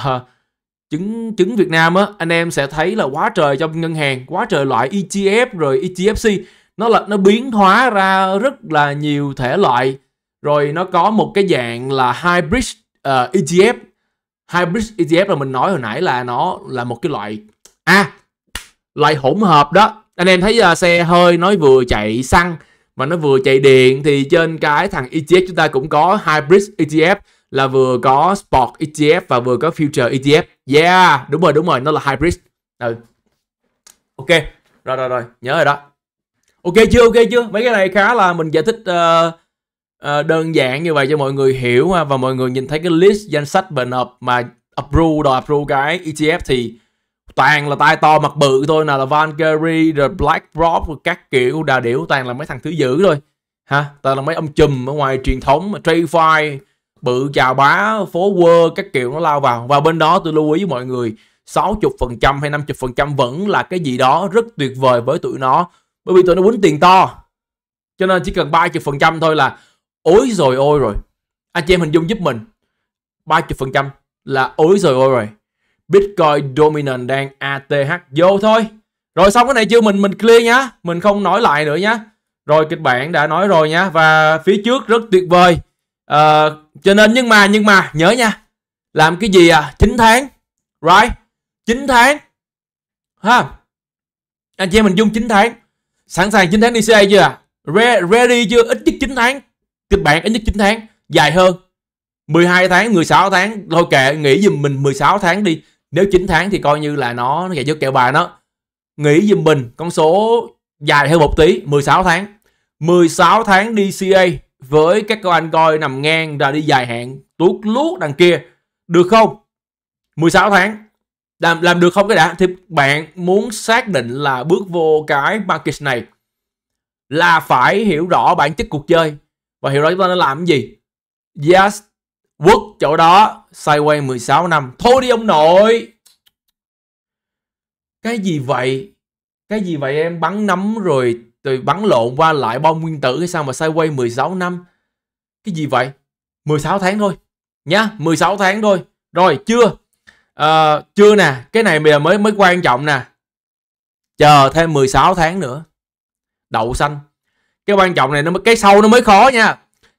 chứng chứng Việt Nam á, anh em sẽ thấy là quá trời trong ngân hàng, quá trời loại ETF rồi ETFC. Nó là nó biến hóa ra rất là nhiều thể loại. Rồi nó có một cái dạng là hybrid uh, ETF hybrid ETF là mình nói hồi nãy là nó là một cái loại à loại hỗn hợp đó anh em thấy uh, xe hơi nó vừa chạy xăng mà nó vừa chạy điện thì trên cái thằng ETF chúng ta cũng có hybrid ETF là vừa có spot ETF và vừa có future ETF yeah đúng rồi đúng rồi nó là hybrid ừ ok rồi rồi rồi nhớ rồi đó ok chưa ok chưa mấy cái này khá là mình giải thích uh, Ờ, đơn giản như vậy cho mọi người hiểu và mọi người nhìn thấy cái list danh sách bệnh nộp mà approve đòi approve cái ETF thì toàn là tai to mặt bự thôi nào là Vanguard, rồi BlackRock rồi các kiểu đà điểu toàn là mấy thằng thứ dữ thôi ha toàn là mấy ông chùm ở ngoài truyền thống mà TradeFi bự chào bá phố quơ các kiểu nó lao vào và bên đó tôi lưu ý với mọi người 60% hay 50% vẫn là cái gì đó rất tuyệt vời với tụi nó bởi vì tụi nó quýnh tiền to cho nên chỉ cần 30% thôi là ối rồi ôi rồi anh chị em hình dung giúp mình 30% là ối rồi ôi rồi Bitcoin Dominant đang ATH vô thôi rồi xong cái này chưa mình mình clear nhá mình không nói lại nữa nhá rồi kịch bản đã nói rồi nhá và phía trước rất tuyệt vời à, cho nên nhưng mà nhưng mà nhớ nha làm cái gì à 9 tháng right 9 tháng ha anh chị em mình dung 9 tháng sẵn sàng 9 tháng DCA chưa à Re ready chưa ít nhất 9 tháng kịch bản ít nhất 9 tháng dài hơn 12 tháng 16 tháng thôi kệ nghĩ giùm mình 16 tháng đi nếu 9 tháng thì coi như là nó giải cho kẹo bà nó nghĩ giùm mình con số dài hơn một tí 16 tháng 16 tháng đi ca với các con anh coi nằm ngang ra đi dài hạn tuốt lút đằng kia được không 16 tháng làm làm được không cái đã thì bạn muốn xác định là bước vô cái market này là phải hiểu rõ bản chất cuộc chơi và hiểu đó chúng ta đã làm cái gì yes quất chỗ đó sideways 16 năm thôi đi ông nội cái gì vậy cái gì vậy em bắn nấm rồi rồi bắn lộn qua lại bom nguyên tử hay sao mà sideways 16 năm cái gì vậy 16 tháng thôi nhá 16 tháng thôi rồi chưa à, chưa nè cái này bây giờ mới mới quan trọng nè chờ thêm 16 tháng nữa đậu xanh cái quan trọng này nó mới cái sâu nó mới khó nha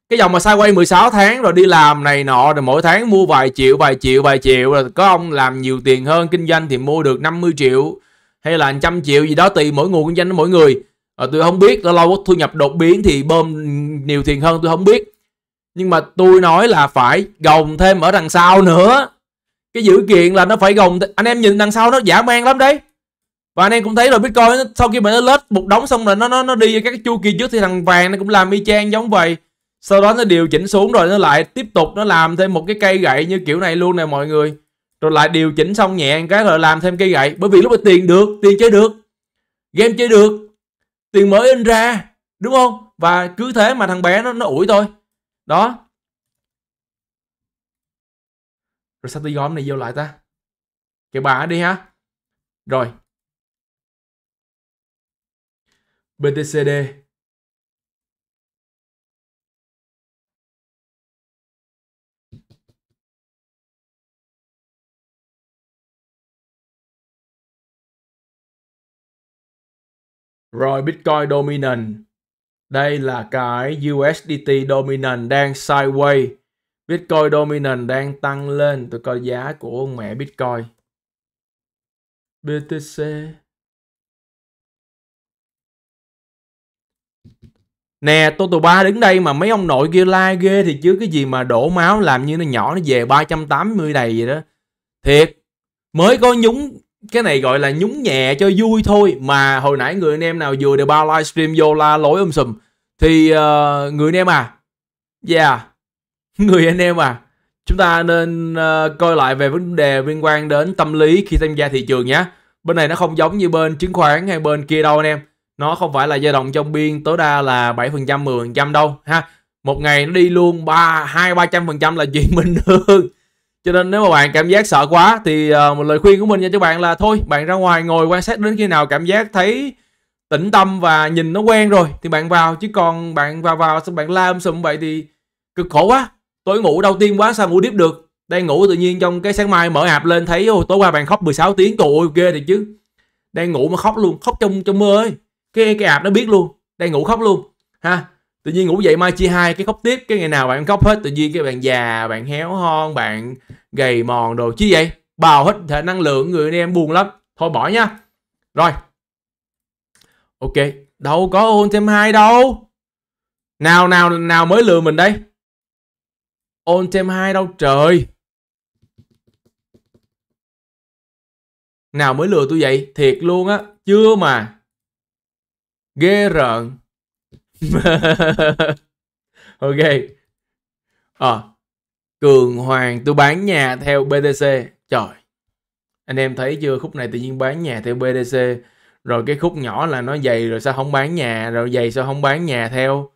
cái dòng mà sai quay 16 tháng rồi đi làm này nọ rồi mỗi tháng mua vài triệu vài triệu vài triệu rồi có ông làm nhiều tiền hơn kinh doanh thì mua được 50 triệu hay là trăm triệu gì đó tùy mỗi nguồn kinh doanh của mỗi người à, tôi không biết lâu lâu thu nhập đột biến thì bơm nhiều tiền hơn tôi không biết nhưng mà tôi nói là phải gồng thêm ở đằng sau nữa cái dữ kiện là nó phải gồng anh em nhìn đằng sau nó giả man lắm đấy và anh em cũng thấy rồi bitcoin sau khi mà nó lết một đống xong rồi nó nó nó đi các cái chu kỳ trước thì thằng vàng nó cũng làm y chang giống vậy sau đó nó điều chỉnh xuống rồi nó lại tiếp tục nó làm thêm một cái cây gậy như kiểu này luôn nè mọi người rồi lại điều chỉnh xong nhẹ cái rồi làm thêm cây gậy bởi vì lúc mà tiền được tiền chơi được game chơi được tiền mới in ra đúng không và cứ thế mà thằng bé nó nó ủi thôi đó rồi sao tôi gom này vô lại ta kệ bà đi ha rồi BTCD Rồi Bitcoin Dominant. Đây là cái USDT Dominant đang sideways. Bitcoin Dominant đang tăng lên. Tôi coi giá của mẹ Bitcoin. BTC Nè, tôi tụi ba đứng đây mà mấy ông nội kia la ghê thì chứ cái gì mà đổ máu làm như nó nhỏ nó về 380 đầy vậy đó. Thiệt, mới có nhúng cái này gọi là nhúng nhẹ cho vui thôi mà hồi nãy người anh em nào vừa đều bao livestream vô la lỗi um sùm thì uh, người anh em à yeah dạ. người anh em à chúng ta nên uh, coi lại về vấn đề liên quan đến tâm lý khi tham gia thị trường nhé bên này nó không giống như bên chứng khoán hay bên kia đâu anh em nó không phải là dao động trong biên tối đa là 7% 10% đâu ha một ngày nó đi luôn ba hai ba trăm phần trăm là chuyện bình thường cho nên nếu mà bạn cảm giác sợ quá thì ờ, một lời khuyên của mình nha các bạn là thôi bạn ra ngoài ngồi quan sát đến khi nào cảm giác thấy tĩnh tâm và nhìn nó quen rồi thì bạn vào chứ còn bạn vào vào xong bạn la um sùm vậy thì cực khổ quá tối ngủ đau tim quá sao ngủ tiếp được đang ngủ tự nhiên trong cái sáng mai mở ạp lên thấy ôi tối qua bạn khóc 16 tiếng trời ơi ghê thì chứ đang ngủ mà khóc luôn khóc trong trong mơ ấy cái cái app nó biết luôn đang ngủ khóc luôn ha tự nhiên ngủ dậy mai chia hai cái khóc tiếp cái ngày nào bạn khóc hết tự nhiên cái bạn già bạn héo hon bạn gầy mòn đồ chứ vậy bào hết thể năng lượng người anh em buồn lắm thôi bỏ nha rồi ok đâu có ôn thêm hai đâu nào nào nào mới lừa mình đây ôn thêm hai đâu trời nào mới lừa tôi vậy thiệt luôn á chưa mà ghê rợn ok à, cường hoàng tôi bán nhà theo btc trời anh em thấy chưa khúc này tự nhiên bán nhà theo btc rồi cái khúc nhỏ là nó dày rồi sao không bán nhà rồi dày sao không bán nhà theo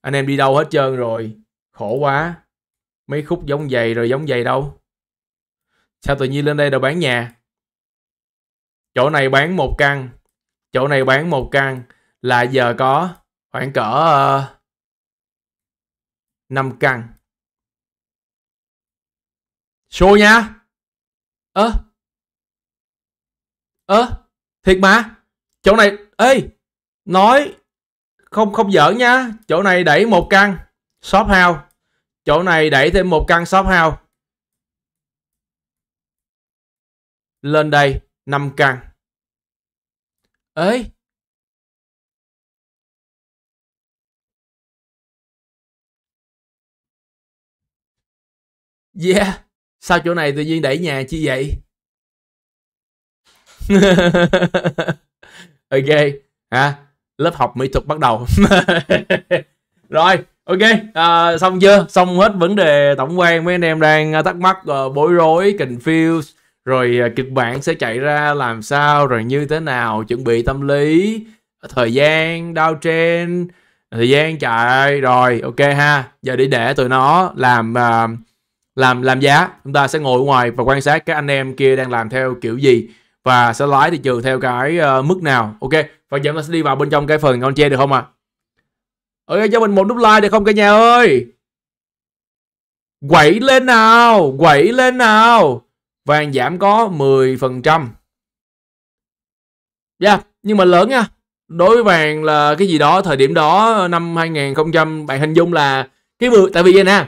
anh em đi đâu hết trơn rồi khổ quá mấy khúc giống dày rồi giống dày đâu sao tự nhiên lên đây đâu bán nhà chỗ này bán một căn chỗ này bán một căn là giờ có khoảng cỡ uh, ờ, 5 căn. Xô nha. Ơ. À, Ơ, à, thiệt mà. Chỗ này ê, nói không không giỡn nha, chỗ này đẩy một căn shop house. Chỗ này đẩy thêm một căn shop house. Lên đây 5 căn. Ê, Yeah, sao chỗ này tự nhiên đẩy nhà chi vậy? ok, à, lớp học mỹ thuật bắt đầu. Rồi, ok, à, xong chưa? Xong hết vấn đề tổng quan mấy anh em đang à, thắc mắc, uh, bối rối, confused. Rồi à, kịch bản sẽ chạy ra làm sao, rồi như thế nào, chuẩn bị tâm lý, thời gian, đau trên, thời gian chạy, rồi ok ha. Giờ đi để tụi nó làm... Uh, làm làm giá chúng ta sẽ ngồi ở ngoài và quan sát các anh em kia đang làm theo kiểu gì và sẽ lái thị trường theo cái uh, mức nào ok và giờ chúng ta sẽ đi vào bên trong cái phần con che được không ạ à? ok cho mình một nút like được không cả nhà ơi quẩy lên nào quẩy lên nào vàng giảm có 10% phần trăm yeah, dạ, nhưng mà lớn nha đối với vàng là cái gì đó thời điểm đó năm 2000 bạn hình dung là cái mười tại vì vậy nè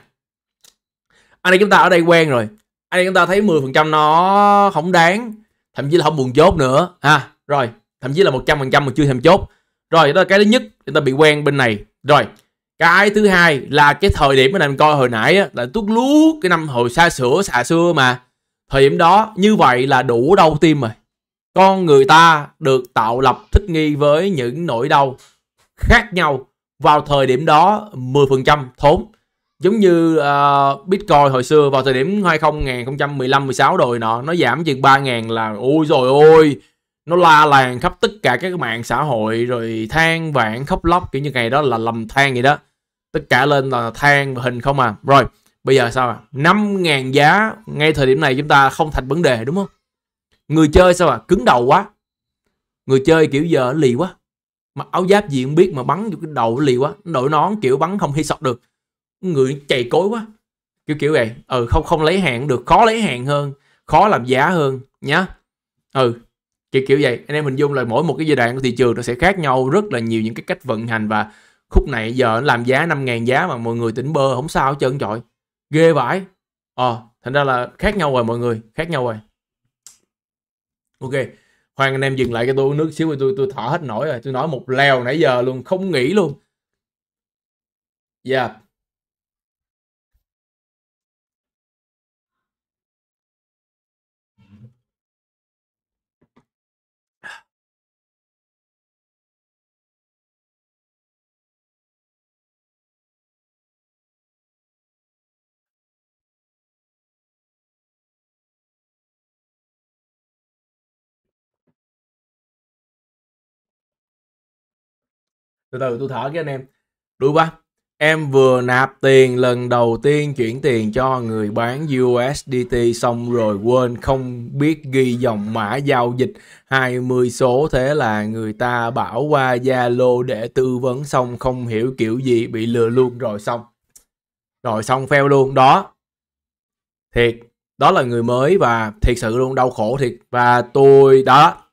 anh em chúng ta ở đây quen rồi anh em chúng ta thấy 10% nó không đáng thậm chí là không buồn chốt nữa à rồi thậm chí là 100% mà chưa thèm chốt rồi đó là cái thứ nhất chúng ta bị quen bên này rồi cái thứ hai là cái thời điểm mà em coi hồi nãy á, là tuốt lú cái năm hồi xa xửa xà xưa mà thời điểm đó như vậy là đủ đau tim rồi con người ta được tạo lập thích nghi với những nỗi đau khác nhau vào thời điểm đó 10% thốn giống như uh, Bitcoin hồi xưa vào thời điểm 2015 16 rồi nọ nó giảm chừng 3 ngàn là ôi rồi ôi nó la làng khắp tất cả các mạng xã hội rồi than vãn khóc lóc kiểu như ngày đó là lầm than vậy đó tất cả lên là than và hình không à rồi bây giờ sao à 5.000 giá ngay thời điểm này chúng ta không thành vấn đề đúng không người chơi sao à cứng đầu quá người chơi kiểu giờ lì quá mà áo giáp gì cũng biết mà bắn cái đầu lì quá đội nón kiểu bắn không hy sọc được người chày cối quá kiểu kiểu vậy ừ không không lấy hàng được khó lấy hàng hơn khó làm giá hơn nhá ừ kiểu kiểu vậy anh em hình dung là mỗi một cái giai đoạn của thị trường nó sẽ khác nhau rất là nhiều những cái cách vận hành và khúc này giờ làm giá 5 ngàn giá mà mọi người tỉnh bơ không sao hết trơn trọi ghê vãi ờ thành ra là khác nhau rồi mọi người khác nhau rồi ok khoan anh em dừng lại cho tôi uống nước xíu tôi tôi thở hết nổi rồi tôi nói một lèo nãy giờ luôn không nghĩ luôn dạ yeah. từ từ tôi thở cái anh em đuôi quá em vừa nạp tiền lần đầu tiên chuyển tiền cho người bán USDT xong rồi quên không biết ghi dòng mã giao dịch 20 số thế là người ta bảo qua Zalo để tư vấn xong không hiểu kiểu gì bị lừa luôn rồi xong rồi xong fail luôn đó thiệt đó là người mới và thiệt sự luôn đau khổ thiệt và tôi đó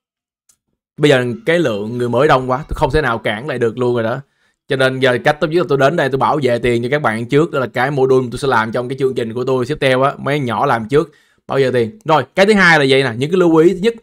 bây giờ cái lượng người mới đông quá tôi không thể nào cản lại được luôn rồi đó cho nên giờ cách tốt nhất là tôi đến đây tôi bảo vệ tiền cho các bạn trước đó là cái mô đun tôi sẽ làm trong cái chương trình của tôi tiếp theo á mấy nhỏ làm trước bảo vệ tiền rồi cái thứ hai là vậy nè những cái lưu ý thứ nhất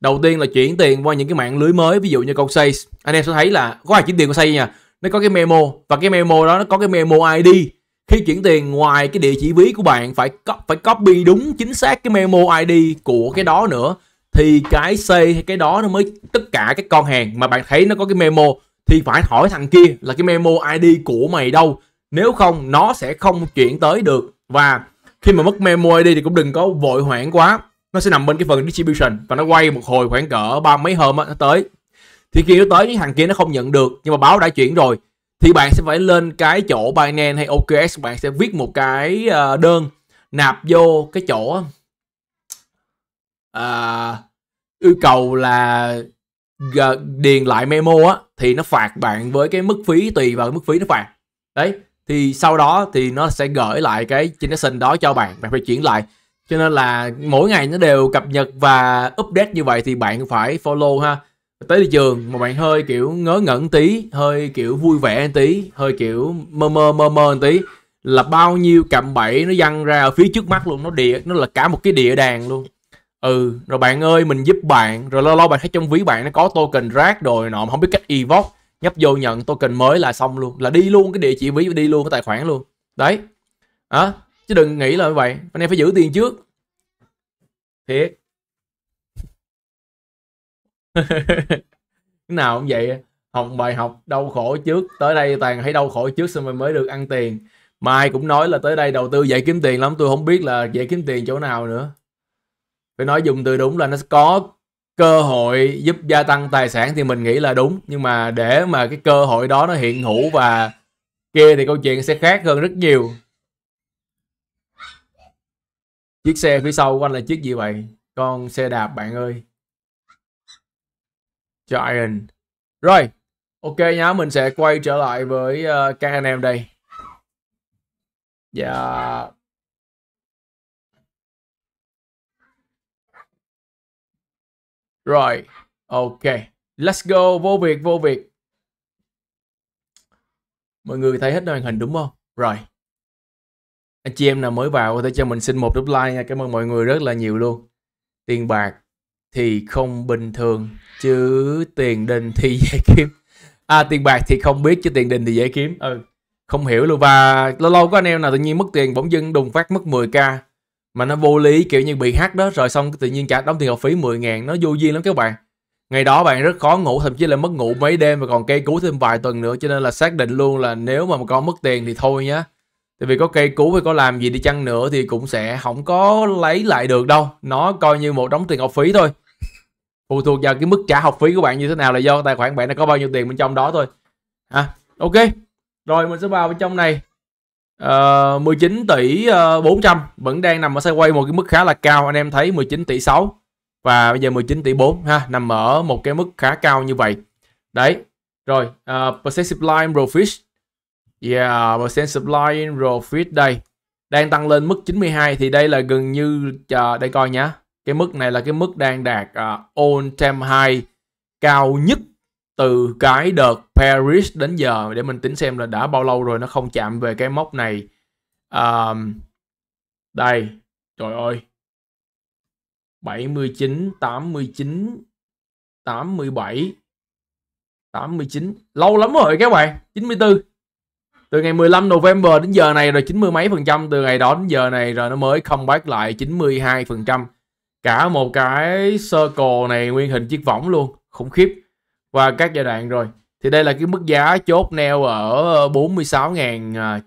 đầu tiên là chuyển tiền qua những cái mạng lưới mới ví dụ như Coinbase anh em sẽ thấy là có ai chuyển tiền của Coinbase nha nó có cái memo và cái memo đó nó có cái memo ID khi chuyển tiền ngoài cái địa chỉ ví của bạn phải phải copy đúng chính xác cái memo ID của cái đó nữa thì cái C hay cái đó nó mới tất cả các con hàng mà bạn thấy nó có cái memo thì phải hỏi thằng kia là cái memo ID của mày đâu nếu không nó sẽ không chuyển tới được và khi mà mất memo ID thì cũng đừng có vội hoảng quá nó sẽ nằm bên cái phần distribution và nó quay một hồi khoảng cỡ ba mấy hôm nó tới thì khi nó tới những thằng kia nó không nhận được nhưng mà báo đã chuyển rồi thì bạn sẽ phải lên cái chỗ Binance hay OKX bạn sẽ viết một cái ờ, đơn nạp vô cái chỗ uh, yêu cầu là điền lại memo á thì nó phạt bạn với cái mức phí tùy vào cái mức phí nó phạt đấy thì sau đó thì nó sẽ gửi lại cái generation đó cho bạn bạn phải chuyển lại cho nên là mỗi ngày nó đều cập nhật và update như vậy thì bạn phải follow ha tới thị trường mà bạn hơi kiểu ngớ ngẩn tí hơi kiểu vui vẻ tí hơi kiểu mơ mơ mơ mơ tí là bao nhiêu cạm bẫy nó văng ra ở phía trước mắt luôn nó địa nó là cả một cái địa đàn luôn ừ rồi bạn ơi mình giúp bạn rồi lo lo bạn thấy trong ví bạn nó có token rác rồi nọ không biết cách evoke nhấp vô nhận token mới là xong luôn là đi luôn cái địa chỉ ví đi luôn cái tài khoản luôn đấy à, chứ đừng nghĩ là như vậy anh em phải giữ tiền trước thiệt cái nào cũng vậy học bài học đau khổ trước tới đây toàn thấy đau khổ trước xong rồi mới được ăn tiền mai cũng nói là tới đây đầu tư dạy kiếm tiền lắm tôi không biết là dạy kiếm tiền chỗ nào nữa phải nói dùng từ đúng là nó có cơ hội giúp gia tăng tài sản thì mình nghĩ là đúng nhưng mà để mà cái cơ hội đó nó hiện hữu và kia thì câu chuyện sẽ khác hơn rất nhiều chiếc xe phía sau của anh là chiếc gì vậy con xe đạp bạn ơi Giant rồi ok nhá mình sẽ quay trở lại với uh, các anh em đây dạ yeah. Rồi, ok. Let's go, vô việc, vô việc. Mọi người thấy hết màn hình đúng không? Rồi. Anh chị em nào mới vào có thể cho mình xin một đúp like nha. Cảm ơn mọi người rất là nhiều luôn. Tiền bạc thì không bình thường chứ tiền đình thì dễ kiếm. À tiền bạc thì không biết chứ tiền đình thì dễ kiếm. Ừ. Không hiểu luôn và lâu lâu có anh em nào tự nhiên mất tiền bỗng dưng đùng phát mất 10k mà nó vô lý kiểu như bị hack đó rồi xong tự nhiên trả đóng tiền học phí 10 ngàn nó vô duyên lắm các bạn ngày đó bạn rất khó ngủ thậm chí là mất ngủ mấy đêm và còn cây cú thêm vài tuần nữa cho nên là xác định luôn là nếu mà con mất tiền thì thôi nhá tại vì có cây cú hay có làm gì đi chăng nữa thì cũng sẽ không có lấy lại được đâu nó coi như một đóng tiền học phí thôi phụ thuộc vào cái mức trả học phí của bạn như thế nào là do tài khoản bạn đã có bao nhiêu tiền bên trong đó thôi à ok rồi mình sẽ vào bên trong này 19 ờ, tỷ 400 ờ, vẫn đang nằm ở sideways một cái mức khá là cao anh em thấy 19 tỷ 6 và bây giờ 19 tỷ 4 ha nằm ở một cái mức khá cao như vậy đấy rồi uh, ờ, percentage line profit yeah percentage line profit đây đang tăng lên mức 92 thì đây là gần như chờ đây coi nhá cái mức này là cái mức đang đạt uh, all time high cao nhất từ cái đợt Paris đến giờ để mình tính xem là đã bao lâu rồi nó không chạm về cái mốc này um, đây trời ơi 79 89 87 89 lâu lắm rồi các bạn 94 từ ngày 15 November đến giờ này rồi 90 mấy phần trăm từ ngày đó đến giờ này rồi nó mới không comeback lại 92 phần trăm cả một cái circle này nguyên hình chiếc võng luôn khủng khiếp qua các giai đoạn rồi thì đây là cái mức giá chốt neo ở 46.900 ờ,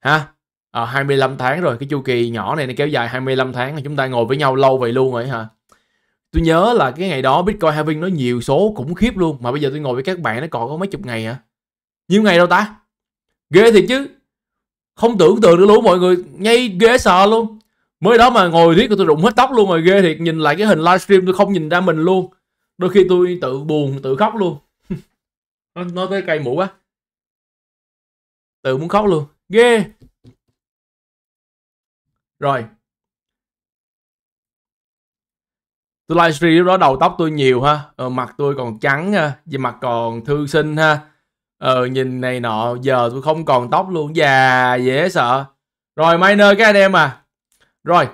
ha à, ờ, 25 tháng rồi cái chu kỳ nhỏ này nó kéo dài 25 tháng chúng ta ngồi với nhau lâu vậy luôn rồi hả tôi nhớ là cái ngày đó Bitcoin halving nó nhiều số khủng khiếp luôn mà bây giờ tôi ngồi với các bạn nó còn có mấy chục ngày hả nhiều ngày đâu ta ghê thiệt chứ không tưởng tượng được luôn mọi người ngay ghê sợ luôn mới đó mà ngồi riết của tôi rụng hết tóc luôn rồi ghê thiệt nhìn lại cái hình livestream tôi không nhìn ra mình luôn đôi khi tôi tự buồn tự khóc luôn nó, nó tới cây mũ quá tự muốn khóc luôn ghê rồi tôi livestream lúc đó đầu tóc tôi nhiều ha ờ, mặt tôi còn trắng ha về mặt còn thư sinh ha ờ nhìn này nọ giờ tôi không còn tóc luôn già dễ sợ rồi miner các anh em à rồi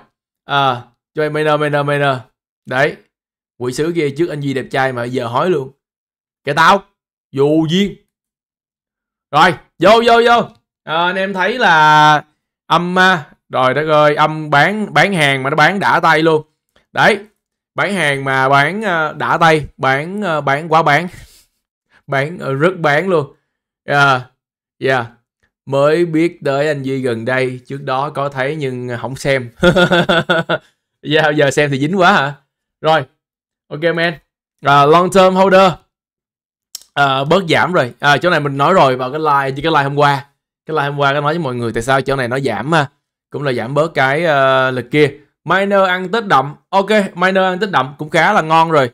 à cho em miner miner miner đấy quỷ sứ kia trước anh Duy đẹp trai mà giờ hỏi luôn kệ tao dù duyên rồi vô vô vô à, anh em thấy là âm à, rồi đất ơi âm bán bán hàng mà nó bán đã tay luôn đấy bán hàng mà bán à, đã tay bán à, bán quá bán bán ờ, rất bán luôn yeah. Ờ, yeah dạ. mới biết tới anh Duy gần đây trước đó có thấy nhưng không xem giờ yeah, dạ, giờ xem thì dính quá hả rồi ok men à, long term holder à, bớt giảm rồi à, chỗ này mình nói rồi vào cái like chỉ cái like hôm qua cái like hôm qua có nói với mọi người tại sao chỗ này nó giảm mà cũng là giảm bớt cái uh, à, lịch kia miner ăn tết đậm ok miner ăn tết đậm cũng khá là ngon rồi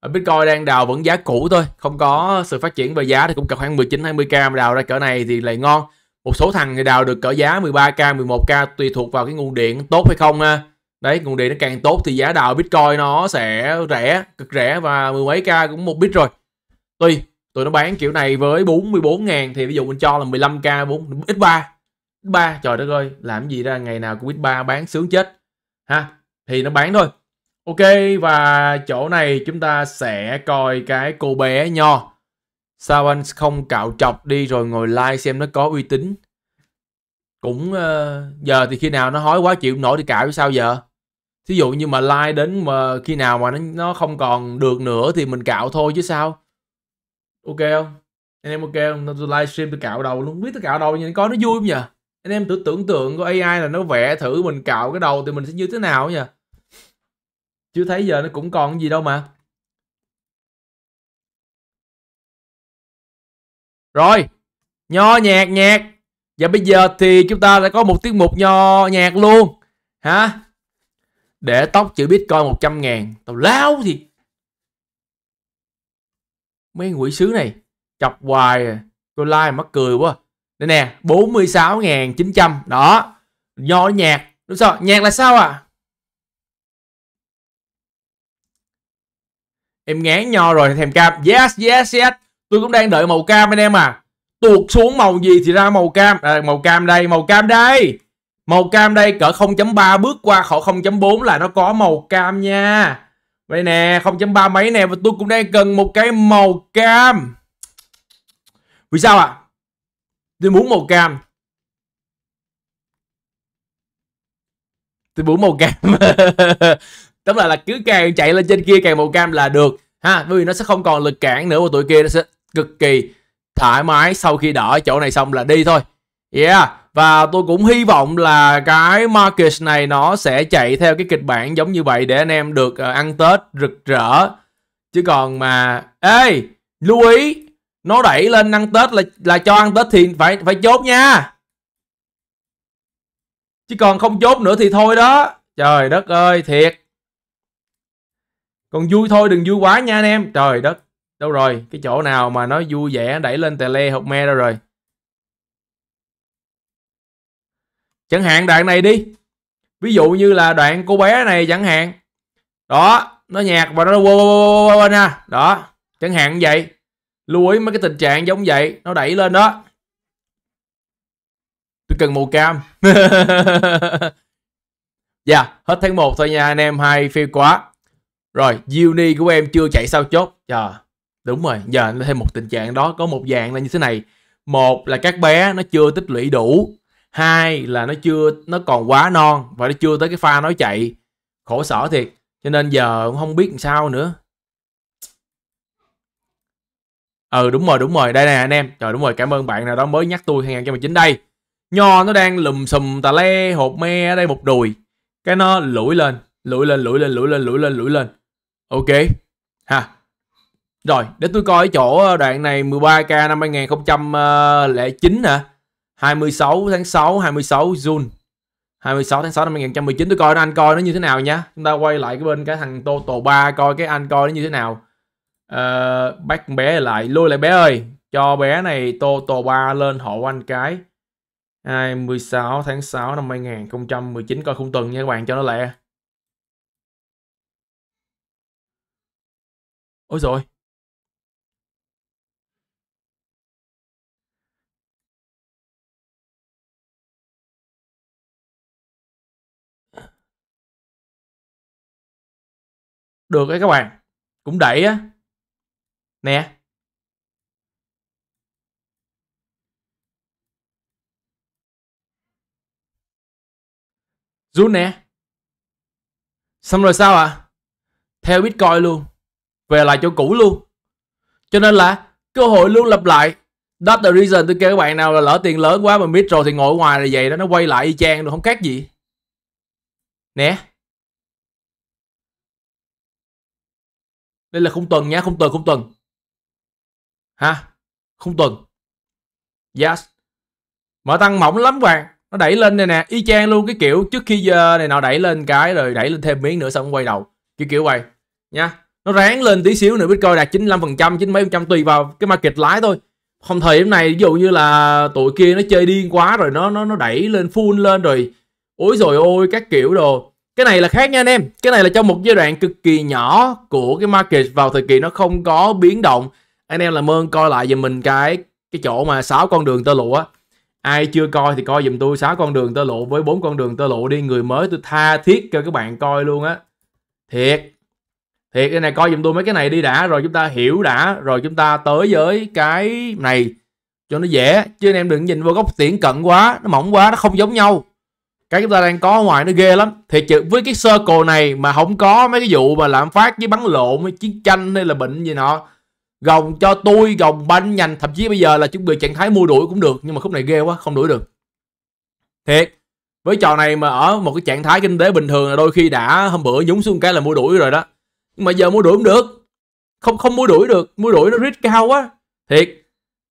à, Bitcoin đang đào vẫn giá cũ thôi không có sự phát triển về giá thì cũng cỡ khoảng 19 20k mà đào ra cỡ này thì lại ngon một số thằng thì đào được cỡ giá 13k 11k tùy thuộc vào cái nguồn điện tốt hay không ha à đấy nguồn điện nó càng tốt thì giá đào bitcoin nó sẽ rẻ cực rẻ và mười mấy k cũng một bit rồi tuy tụi nó bán kiểu này với 44 ngàn thì ví dụ mình cho là 15k bốn x ba x 3 trời đất ơi làm gì ra ngày nào cũng x ba bán sướng chết ha thì nó bán thôi ok và chỗ này chúng ta sẽ coi cái cô bé nho sao anh không cạo chọc đi rồi ngồi like xem nó có uy tín cũng uh, giờ thì khi nào nó hói quá chịu nổi thì cạo sao giờ thí dụ như mà like đến mà khi nào mà nó nó không còn được nữa thì mình cạo thôi chứ sao ok không anh em ok không tôi livestream tôi cạo đầu luôn không biết tôi cạo đầu nhưng có nó vui không nhỉ anh em thử tưởng tượng của ai là nó vẽ thử mình cạo cái đầu thì mình sẽ như thế nào nhỉ chưa thấy giờ nó cũng còn gì đâu mà rồi nho nhạc nhạc và bây giờ thì chúng ta đã có một tiết mục nho nhạc luôn hả để tóc chữ bitcoin 100 ngàn tao lao thì mấy quỷ sứ này chọc hoài à. tôi like mắc cười quá đây nè 46.900 đó nho nhạc đúng sao nhạc là sao à em ngán nho rồi thèm cam yes yes yes tôi cũng đang đợi màu cam anh em à tuột xuống màu gì thì ra màu cam à, màu cam đây màu cam đây Màu cam đây cỡ 0.3 bước qua khỏi 0.4 là nó có màu cam nha. vậy nè, 0.3 mấy nè và tôi cũng đang cần một cái màu cam. Vì sao ạ? À? Tôi muốn màu cam. Tôi muốn màu cam. Tức là là cứ càng chạy lên trên kia càng màu cam là được ha, bởi vì nó sẽ không còn lực cản nữa và tụi kia nó sẽ cực kỳ thoải mái sau khi đỏ chỗ này xong là đi thôi. Yeah và tôi cũng hy vọng là cái market này nó sẽ chạy theo cái kịch bản giống như vậy để anh em được ờ, ăn Tết rực rỡ. Chứ còn mà ê, lưu ý nó đẩy lên ăn Tết là là cho ăn Tết thì phải phải chốt nha. Chứ còn không chốt nữa thì thôi đó. Trời đất ơi, thiệt. Còn vui thôi đừng vui quá nha anh em. Trời đất. Đâu rồi? Cái chỗ nào mà nó vui vẻ đẩy lên tè le hộp me đâu rồi. chẳng hạn đoạn này đi ví dụ như là đoạn cô bé này chẳng hạn đó nó nhạc và nó quên quên ha đó chẳng hạn vậy lưu ý mấy cái tình trạng giống vậy nó đẩy lên đó tôi cần màu cam dạ yeah, hết tháng 1 thôi nha anh em hay phiêu quá rồi uni của em chưa chạy sao chốt chờ dạ, yeah, đúng rồi giờ yeah, thêm một tình trạng đó có một dạng là như thế này một là các bé nó chưa tích lũy đủ hai là nó chưa nó còn quá non và nó chưa tới cái pha nó chạy khổ sở thiệt cho nên giờ cũng không biết làm sao nữa ừ đúng rồi đúng rồi đây nè anh em trời đúng rồi cảm ơn bạn nào đó mới nhắc tôi 2019 đây nho nó đang lùm xùm tà le hột me ở đây một đùi cái nó lủi lên lủi lên lủi lên lủi lên lủi lên lủi lên ok ha rồi để tôi coi chỗ đoạn này 13k năm 2009 hả 26 tháng 6 26 June 26 tháng 6 năm 2019 tôi coi nó anh coi nó như thế nào nhá chúng ta quay lại cái bên cái thằng tô tổ ba coi cái anh coi nó như thế nào ờ, bắt bé lại lui lại bé ơi cho bé này tô tổ ba lên hộ anh cái 26 tháng 6 năm 2019 coi khung tuần nha các bạn cho nó lẹ ôi rồi được đấy các bạn cũng đẩy á nè rút nè xong rồi sao ạ à? theo bitcoin luôn về lại chỗ cũ luôn cho nên là cơ hội luôn lặp lại That's the reason tôi kêu các bạn nào là lỡ tiền lớn quá mà biết rồi thì ngồi ngoài là vậy đó nó quay lại y chang rồi không khác gì nè đây là không tuần nha không tuần không tuần ha không tuần yes mở tăng mỏng lắm bạn nó đẩy lên đây nè y chang luôn cái kiểu trước khi giờ này nào đẩy lên cái rồi đẩy lên thêm miếng nữa xong quay đầu kiểu kiểu vậy nha nó ráng lên tí xíu nữa bitcoin đạt 95 phần trăm chín mấy phần trăm tùy vào cái market lái thôi không thời điểm này ví dụ như là tụi kia nó chơi điên quá rồi nó nó nó đẩy lên full lên rồi ối rồi ôi các kiểu đồ cái này là khác nha anh em cái này là trong một giai đoạn cực kỳ nhỏ của cái market vào thời kỳ nó không có biến động anh em làm ơn coi lại giùm mình cái cái chỗ mà sáu con đường tơ lụa ai chưa coi thì coi giùm tôi sáu con đường tơ lụa với bốn con đường tơ lụa đi người mới tôi tha thiết cho các bạn coi luôn á thiệt thiệt cái này coi giùm tôi mấy cái này đi đã rồi chúng ta hiểu đã rồi chúng ta tới với cái này cho nó dễ chứ anh em đừng nhìn vô góc tiễn cận quá nó mỏng quá nó không giống nhau cái chúng ta đang có ngoài nó ghê lắm thiệt chứ với cái circle này mà không có mấy cái vụ mà lạm phát với bắn lộn với chiến tranh hay là bệnh gì nọ gồng cho tôi gồng banh nhanh thậm chí bây giờ là chuẩn bị trạng thái mua đuổi cũng được nhưng mà khúc này ghê quá không đuổi được thiệt với trò này mà ở một cái trạng thái kinh tế bình thường là đôi khi đã hôm bữa nhúng xuống cái là mua đuổi rồi đó nhưng mà giờ mua đuổi cũng được không không mua đuổi được mua đuổi nó risk cao quá thiệt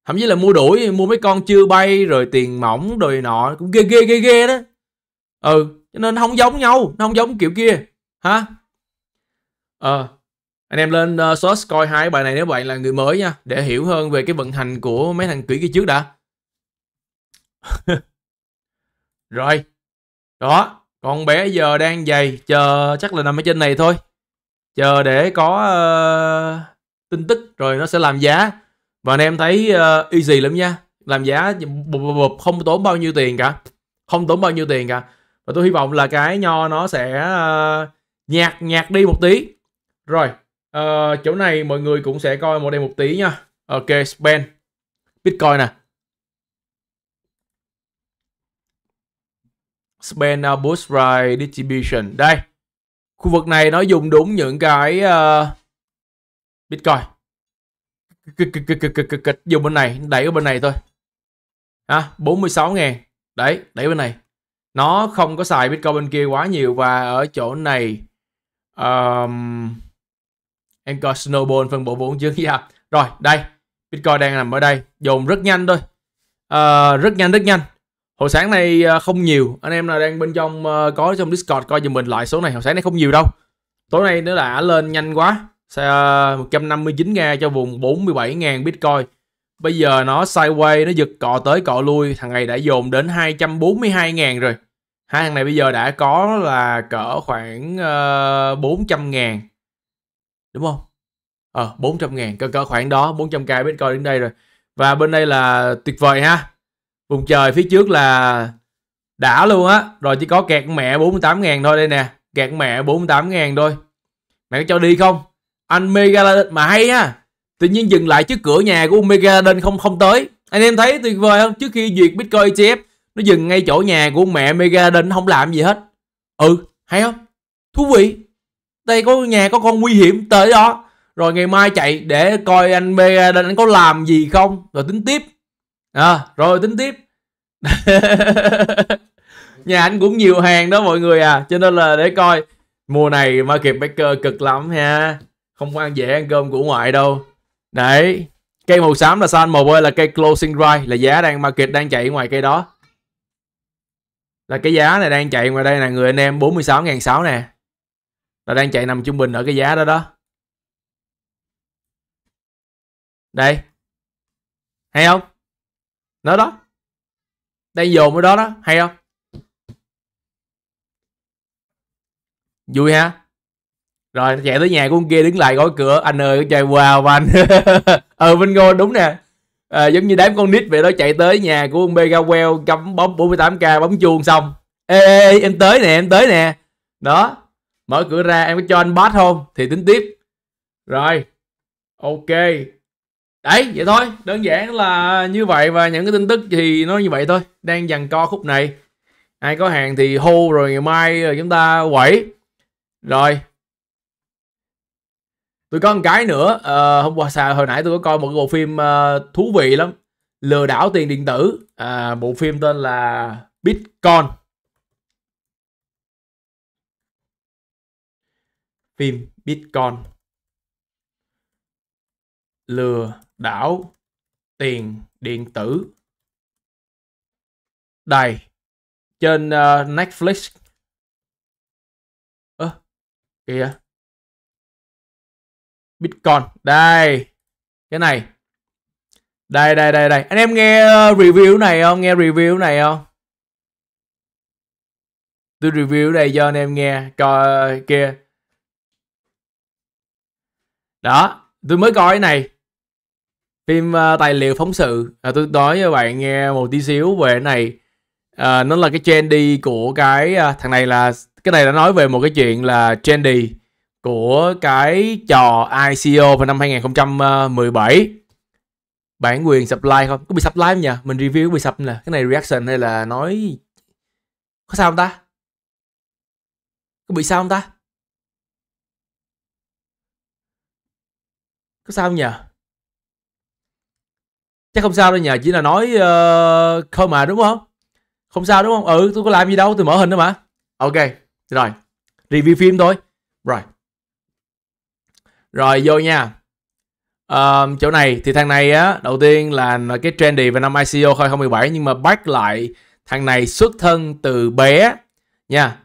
thậm chí là mua đuổi mua mấy con chưa bay rồi tiền mỏng rồi nọ cũng ghê ghê ghê ghê đó ừ cho nên không giống nhau nó không giống kiểu kia hả ờ à, anh em lên uh, search coi hai bài này nếu bạn là người mới nha để hiểu hơn về cái vận hành của mấy thằng quỷ kia trước đã rồi đó con bé giờ đang dày chờ chắc là nằm ở trên này thôi chờ để có uh, tin tức rồi nó sẽ làm giá và anh em thấy uh, easy lắm nha làm giá bụp bụp không tốn bao nhiêu tiền cả không tốn bao nhiêu tiền cả và tôi hy vọng là cái nho nó sẽ uh, nhạt nhạt đi một tí rồi ờ, uh, chỗ này mọi người cũng sẽ coi một đây một tí nha ok spend bitcoin nè spend uh, boost ride distribution đây khu vực này nó dùng đúng những cái uh, ờ, bitcoin dùng bên này đẩy ở bên này thôi ha 46 ngàn đấy đẩy bên này nó không có xài bitcoin bên kia quá nhiều và ở chỗ này um, em coi snowball phân bổ vốn chưa yeah. Dạ. rồi đây bitcoin đang nằm ở đây dồn rất nhanh thôi uh, rất nhanh rất nhanh hồi sáng này ờ, không nhiều anh em nào đang bên trong uh, có trong discord coi giùm mình lại số này hồi sáng này không nhiều đâu tối nay nó đã lên nhanh quá uh, 159 nga cho vùng 47.000 bitcoin bây giờ nó sideways nó giật cọ tới cọ lui thằng này đã dồn đến 242.000 rồi hai thằng này bây giờ đã có là cỡ khoảng ờ, bốn trăm ngàn đúng không ờ trăm ngàn cỡ, cỡ khoảng đó bốn trăm k Bitcoin đến đây rồi và bên đây là tuyệt vời ha vùng trời phía trước là đã luôn á rồi chỉ có kẹt mẹ 48 ngàn thôi đây nè kẹt mẹ 48 ngàn thôi mẹ có cho đi không anh Megaladin mà hay á, tự nhiên dừng lại trước cửa nhà của Megaladin không không tới anh em thấy tuyệt vời không trước khi duyệt Bitcoin ETF nó dừng ngay chỗ nhà của mẹ Megadon không làm gì hết. Ừ, hay không? Thú vị. Đây có nhà có con nguy hiểm tới đó. Rồi ngày mai chạy để coi anh Megadon anh có làm gì không. Rồi tính tiếp. À, rồi tính tiếp. nhà anh cũng nhiều hàng đó mọi người à. Cho nên là để coi. Mùa này market kịp Baker cực lắm ha. Không ăn dễ ăn cơm của ngoại đâu. Đấy. Cây màu xám là Sun, màu bơi là cây Closing Ride là giá đang market đang chạy ngoài cây đó là cái giá này đang chạy ngoài đây là người anh em 46.600 nè là đang chạy nằm trung bình ở cái giá đó đó đây hay không nó đó đang dồn ở đó đó hay không vui ha rồi chạy tới nhà của ông kia đứng lại gói cửa anh ơi chơi wow anh ừ vinh ngô đúng nè à, giống như đám con nít vậy đó chạy tới nhà của ông Megawell cắm bóng 48k bóng chuông xong ê, ê, ê em tới nè em tới nè đó mở cửa ra em có cho anh boss không thì tính tiếp rồi ok đấy vậy thôi đơn giản là như vậy và những cái tin tức thì nó như vậy thôi đang dằn co khúc này ai có hàng thì hô rồi ngày mai rồi chúng ta quẩy rồi tôi có một cái nữa à, hôm qua xà hồi nãy tôi có coi một cái bộ phim uh, thú vị lắm lừa đảo tiền điện tử à, bộ phim tên là bitcoin phim bitcoin lừa đảo tiền điện tử đây trên uh, Netflix ơ à, kìa Bitcoin. Đây. Cái này. Đây đây đây đây. Anh em nghe ờ, review này không? Nghe review này không? Tôi review đây cho anh em nghe. Coi kia. Đó, tôi mới coi cái này. Phim uh, tài liệu phóng sự. À, tôi nói cho bạn nghe một tí xíu về cái này. À, nó là cái trendy của cái uh, thằng này là cái này đã nói về một cái chuyện là trendy của cái trò ICO vào năm 2017 bản quyền supply không có bị supply không nhỉ mình review có bị sập nè cái này reaction hay là nói có sao không ta có bị sao không ta có sao không nhỉ chắc không sao đâu nhỉ? chỉ là nói uh, không mà đúng không không sao đúng không ừ tôi có làm gì đâu tôi mở hình đó mà ok rồi review phim thôi rồi rồi vô nha um, chỗ này thì thằng này á đầu tiên là cái trendy vào năm ICO 2017 nhưng mà bắt lại thằng này xuất thân từ bé nha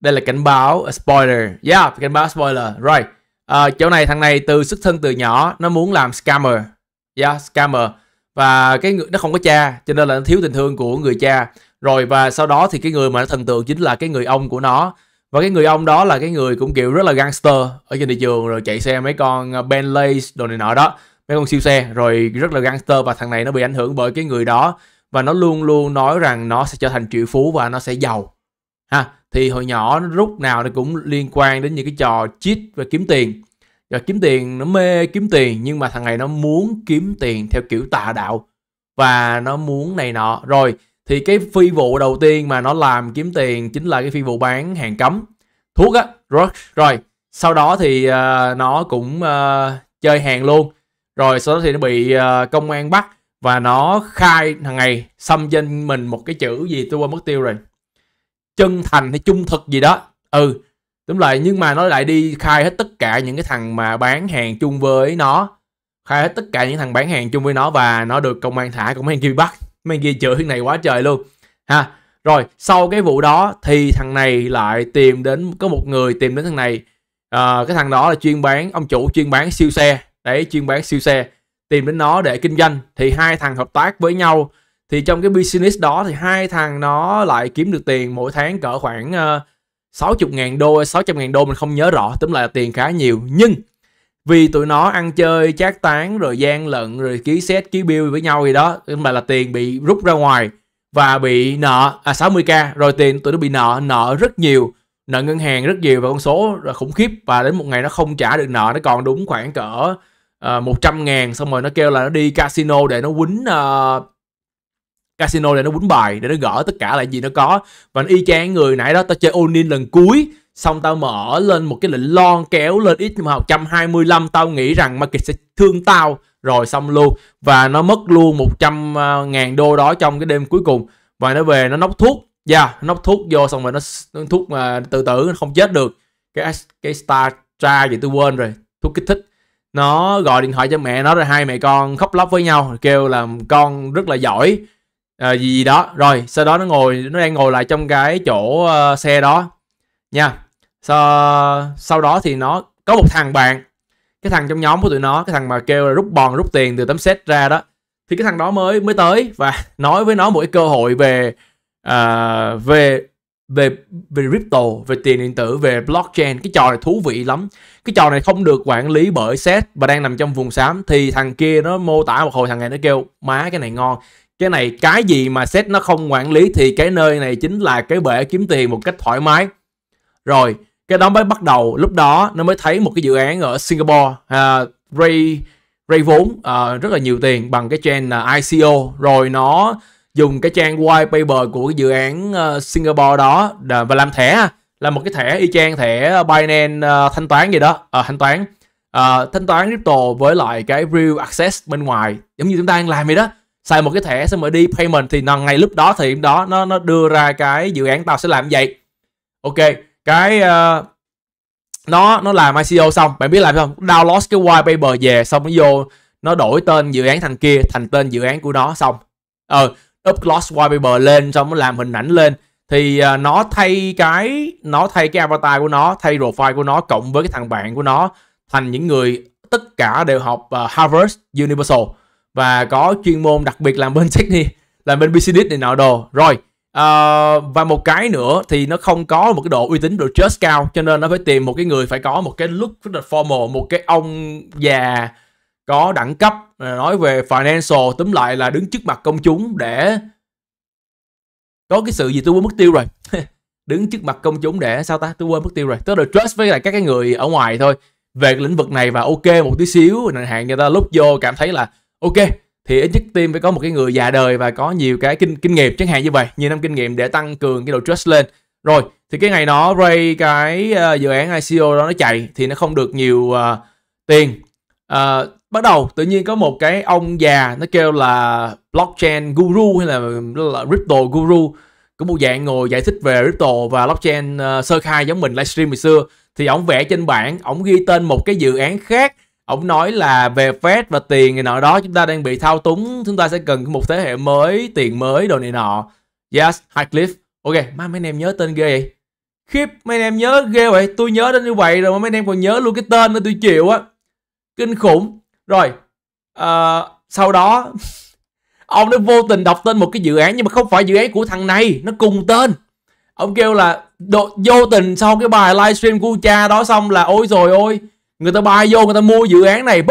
đây là cảnh báo spoiler yeah cảnh báo spoiler rồi right. Ờ, uh, chỗ này thằng này từ xuất thân từ nhỏ nó muốn làm scammer yeah scammer và cái người nó không có cha cho nên là nó thiếu tình thương của người cha rồi và sau đó thì cái người mà nó thần tượng chính là cái người ông của nó và cái người ông đó là cái người cũng kiểu rất là gangster ở trên thị trường rồi chạy xe mấy con ờ, Bentley đồ này nọ đó mấy con siêu xe rồi rất là gangster và thằng này nó bị ảnh hưởng bởi cái người đó và nó luôn luôn nói rằng nó sẽ trở thành triệu phú và nó sẽ giàu ha thì hồi nhỏ nó lúc nào nó cũng liên quan đến những cái trò cheat và kiếm tiền và kiếm tiền nó mê kiếm tiền nhưng mà thằng này nó muốn kiếm tiền theo kiểu tà đạo và nó muốn này nọ rồi thì cái phi vụ đầu tiên mà nó làm kiếm tiền chính là cái phi vụ bán hàng cấm thuốc á rồi rồi sau đó thì uh, nó cũng uh, chơi hàng luôn rồi sau đó thì nó bị uh, công an bắt và nó khai hàng ngày xâm danh mình một cái chữ gì tôi quên mất tiêu rồi chân thành hay trung thực gì đó ừ đúng lại nhưng mà nó lại đi khai hết tất cả những cái thằng mà bán hàng chung với nó khai hết tất cả những thằng bán hàng chung với nó và nó được công an thả công an kia bắt mấy kia chửi này quá trời luôn ha rồi sau cái vụ đó thì thằng này lại tìm đến có một người tìm đến thằng này à, cái thằng đó là chuyên bán ông chủ chuyên bán siêu xe đấy chuyên bán siêu xe tìm đến nó để kinh doanh thì hai thằng hợp tác với nhau thì trong cái business đó thì hai thằng nó lại kiếm được tiền mỗi tháng cỡ khoảng ờ, uh, 60 ngàn đô 600 ngàn đô mình không nhớ rõ tính là tiền khá nhiều nhưng vì tụi nó ăn chơi chát tán rồi gian lận rồi ký set ký bill với nhau gì đó mà là tiền bị rút ra ngoài và bị nợ à 60k rồi tiền tụi nó bị nợ nợ rất nhiều nợ ngân hàng rất nhiều và con số là khủng khiếp và đến một ngày nó không trả được nợ nó còn đúng khoảng cỡ uh, ờ, 100 ngàn xong rồi nó kêu là nó đi casino để nó quýnh uh, casino để nó quýnh bài để nó gỡ tất cả lại gì nó có và nó y chang người nãy đó tao chơi Onin lần cuối Xong tao mở lên một cái lệnh lon kéo lên ít mà 125 tao nghĩ rằng market sẽ thương tao rồi xong luôn và nó mất luôn 100 à, ngàn đô đó trong cái đêm cuối cùng và nó về nó nóc thuốc da dạ, yeah, nóc thuốc vô xong rồi nó, nó thuốc mà tự tử nó không chết được cái cái star tra gì tôi quên rồi thuốc kích thích nó gọi điện thoại cho mẹ nó rồi hai mẹ con khóc lóc với nhau kêu là con rất là giỏi à, gì, gì đó rồi sau đó nó ngồi nó đang ngồi lại trong cái chỗ uh, xe đó nha sau, sau đó thì nó có một thằng bạn cái thằng trong nhóm của tụi nó cái thằng mà kêu là rút bòn rút tiền từ tấm set ra đó thì cái thằng đó mới mới tới và nói với nó một cái cơ hội về uh, về về về crypto về tiền điện tử về blockchain cái trò này thú vị lắm cái trò này không được quản lý bởi set và đang nằm trong vùng xám thì thằng kia nó mô tả một hồi thằng này nó kêu má cái này ngon cái này cái gì mà set nó không quản lý thì cái nơi này chính là cái bể kiếm tiền một cách thoải mái rồi cái đó mới bắt đầu lúc đó nó mới thấy một cái dự án ở Singapore à, Ray Ray vốn à, rất là nhiều tiền bằng cái trang là ICO rồi nó dùng cái trang white paper của cái dự án uh, Singapore đó và làm thẻ là một cái thẻ y chang thẻ Binance uh, thanh toán gì đó à, thanh toán à, thanh toán crypto với lại cái real access bên ngoài giống như chúng ta đang làm vậy đó xài một cái thẻ xong rồi đi payment thì nó, ngay lúc đó thì đó nó nó đưa ra cái dự án tao sẽ làm vậy ok cái uh, nó nó làm ICO xong bạn biết làm không download cái white paper về xong nó vô nó đổi tên dự án thằng kia thành tên dự án của nó xong ờ uh, upload white paper lên xong nó làm hình ảnh lên thì uh, nó thay cái nó thay cái avatar của nó thay profile của nó cộng với cái thằng bạn của nó thành những người tất cả đều học uh, Harvard Universal và có chuyên môn đặc biệt làm bên technique làm bên business này nọ đồ rồi Uh, và một cái nữa thì nó không có một cái độ uy tín độ trust cao cho nên nó phải tìm một cái người phải có một cái look rất là formal một cái ông già có đẳng cấp à, nói về financial tóm lại là đứng trước mặt công chúng để có cái sự gì tôi quên mất tiêu rồi đứng trước mặt công chúng để sao ta tôi quên mất tiêu rồi tức là trust với lại các cái người ở ngoài thôi về lĩnh vực này và ok một tí xíu hạn người ta lúc vô cảm thấy là ok thì ít nhất team phải có một cái người già đời và có nhiều cái kinh kinh nghiệm chẳng hạn như vậy nhiều năm kinh nghiệm để tăng cường cái độ trust lên rồi thì cái ngày nó Ray cái uh, dự án ICO đó nó chạy thì nó không được nhiều uh, tiền uh, bắt đầu tự nhiên có một cái ông già nó kêu là blockchain guru hay là, là crypto guru cũng một dạng ngồi giải thích về crypto và blockchain uh, sơ khai giống mình livestream ngày xưa thì ổng vẽ trên bảng ổng ghi tên một cái dự án khác Ông nói là về Fed và tiền này nọ đó chúng ta đang bị thao túng, chúng ta sẽ cần một thế hệ mới, tiền mới, đồ này nọ. Yes, Highcliffe. Ok, má mấy anh em nhớ tên ghê vậy? Khiếp, mấy anh em nhớ ghê vậy, tôi nhớ đến như vậy rồi mà mấy anh em còn nhớ luôn cái tên nữa tôi chịu á. Kinh khủng. Rồi, uh, sau đó ông đã vô tình đọc tên một cái dự án nhưng mà không phải dự án của thằng này, nó cùng tên. Ông kêu là độ vô tình sau cái bài livestream của cha đó xong là ôi rồi ôi người ta bay vô người ta mua dự án này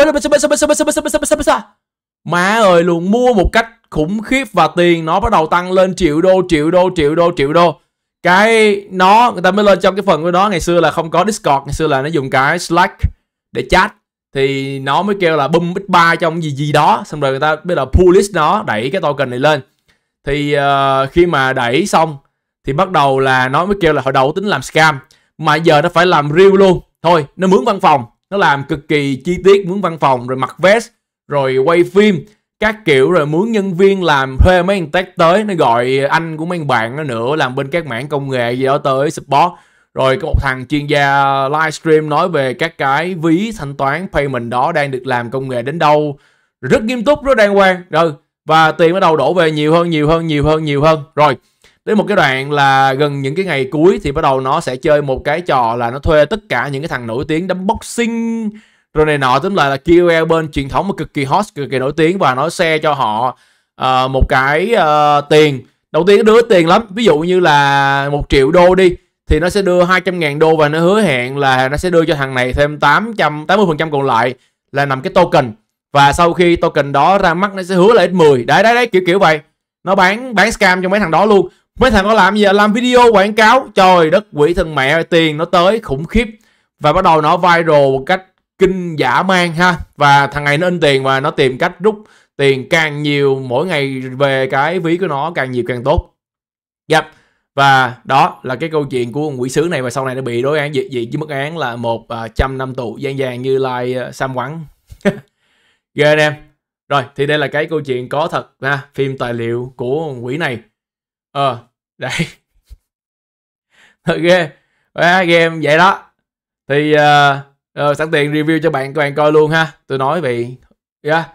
má ơi luôn mua một cách khủng khiếp và tiền nó bắt đầu tăng lên triệu đô triệu đô triệu đô triệu đô cái nó người ta mới lên trong cái phần của nó ngày xưa là không có discord ngày xưa là nó dùng cái slack để chat thì nó mới kêu là bum big ba trong gì gì đó xong rồi người ta biết là list nó đẩy cái token này lên thì uh, khi mà đẩy xong thì bắt đầu là nó mới kêu là hồi đầu tính làm scam mà giờ nó phải làm real luôn thôi nó mướn văn phòng nó làm cực kỳ chi tiết muốn văn phòng rồi mặc vest rồi quay phim các kiểu rồi muốn nhân viên làm thuê mấy anh tech tới nó gọi anh của mấy anh bạn nó nữa làm bên các mảng công nghệ gì đó tới support rồi có một thằng chuyên gia livestream nói về các cái ví thanh toán payment đó đang được làm công nghệ đến đâu rất nghiêm túc rất đàng hoàng rồi và tiền bắt đầu đổ về nhiều hơn nhiều hơn nhiều hơn nhiều hơn rồi đến một cái đoạn là gần những cái ngày cuối thì bắt đầu nó sẽ chơi một cái trò là nó thuê tất cả những cái thằng nổi tiếng đấm boxing rồi này nọ tóm lại là KOL bên truyền thống mà cực kỳ hot cực kỳ nổi tiếng và nó xe cho họ uh, một cái uh, tiền đầu tiên nó đưa tiền lắm ví dụ như là một triệu đô đi thì nó sẽ đưa 200 ngàn đô và nó hứa hẹn là nó sẽ đưa cho thằng này thêm phần trăm còn lại là nằm cái token và sau khi token đó ra mắt nó sẽ hứa là ít 10 đấy đấy đấy kiểu kiểu vậy nó bán bán scam cho mấy thằng đó luôn Mấy thằng nó làm gì Làm video quảng cáo. Trời đất quỷ thân mẹ tiền nó tới khủng khiếp. Và bắt đầu nó viral một cách kinh giả man ha. Và thằng này nó in tiền và nó tìm cách rút tiền càng nhiều mỗi ngày về cái ví của nó càng nhiều càng tốt. Dạ. Yeah. Và đó là cái câu chuyện của quỷ sứ này và sau này nó bị đối án dị, dị với mức án là một à, trăm năm tù gian vàng như lai à, Sam Quắn. Ghê anh em. Rồi thì đây là cái câu chuyện có thật ha, phim tài liệu của quỷ này. Ờ, đấy thật ghê quá game vậy đó thì uh, ờ, rồi ờ, sẵn tiền review cho bạn các bạn coi luôn ha tôi nói vì yeah. Dạ.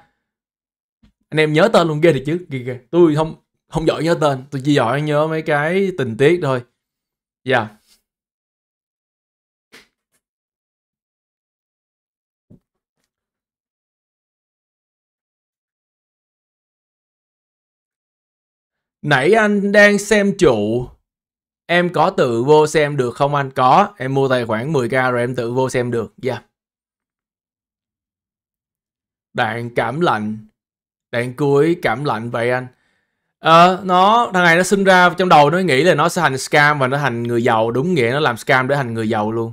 anh em nhớ tên luôn ghê thì chứ ghê ghê tôi không không giỏi nhớ tên tôi chỉ giỏi nhớ mấy cái tình tiết thôi dạ yeah. Nãy anh đang xem trụ. Em có tự vô xem được không anh? Có, em mua tài khoản 10k rồi em tự vô xem được. Dạ. Yeah. Đạn cảm lạnh. Đạn cuối cảm lạnh vậy anh. Ờ, à, nó, thằng này nó sinh ra trong đầu nó nghĩ là nó sẽ thành scam và nó thành người giàu. Đúng nghĩa nó làm scam để thành người giàu luôn.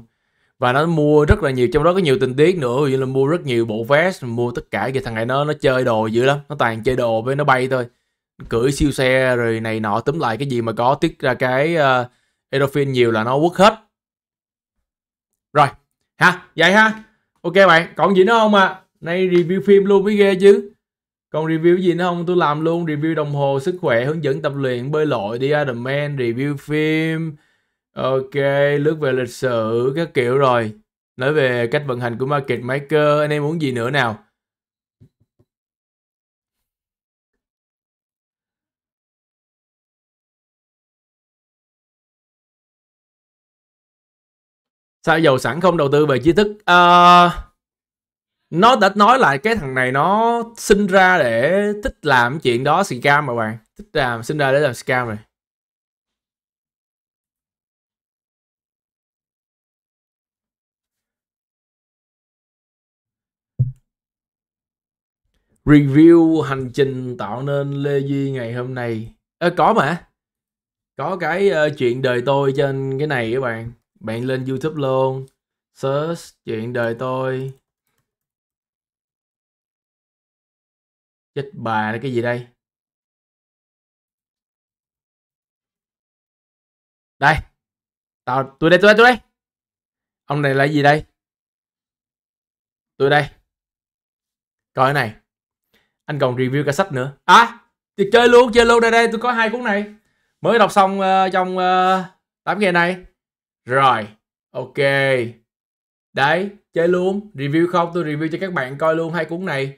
Và nó mua rất là nhiều, trong đó có nhiều tình tiết nữa. Ví dụ là mua rất nhiều bộ vest, mua tất cả. Thì thằng này nó nó chơi đồ dữ lắm. Nó toàn chơi đồ với nó bay thôi cưỡi siêu xe rồi này nọ tóm lại cái gì mà có tiết ra cái uh, endorphin nhiều là nó quất hết rồi ha vậy ha ok bạn còn gì nữa không à nay review phim luôn mới ghê chứ còn review gì nữa không tôi làm luôn review đồng hồ sức khỏe hướng dẫn tập luyện bơi lội đi Adam Man review phim ok lướt về lịch sử các kiểu rồi nói về cách vận hành của market maker anh em muốn gì nữa nào sao giàu sẵn không đầu tư về tri thức uh, nó đã nói lại cái thằng này nó sinh ra để thích làm chuyện đó scam mà bạn thích làm sinh ra để làm scam rồi review hành trình tạo nên Lê Duy ngày hôm nay à, có mà có cái uh, chuyện đời tôi trên cái này các bạn bạn lên youtube luôn search chuyện đời tôi chết bà là cái gì đây đây tao tôi đây tôi đây tôi đây ông này là gì đây tôi đây coi này anh còn review cả sách nữa à thì chơi luôn chơi luôn đây đây tôi có hai cuốn này mới đọc xong uh, trong uh, ngày này rồi, ok. Đấy, chơi luôn. Review không? Tôi review cho các bạn coi luôn hai cuốn này.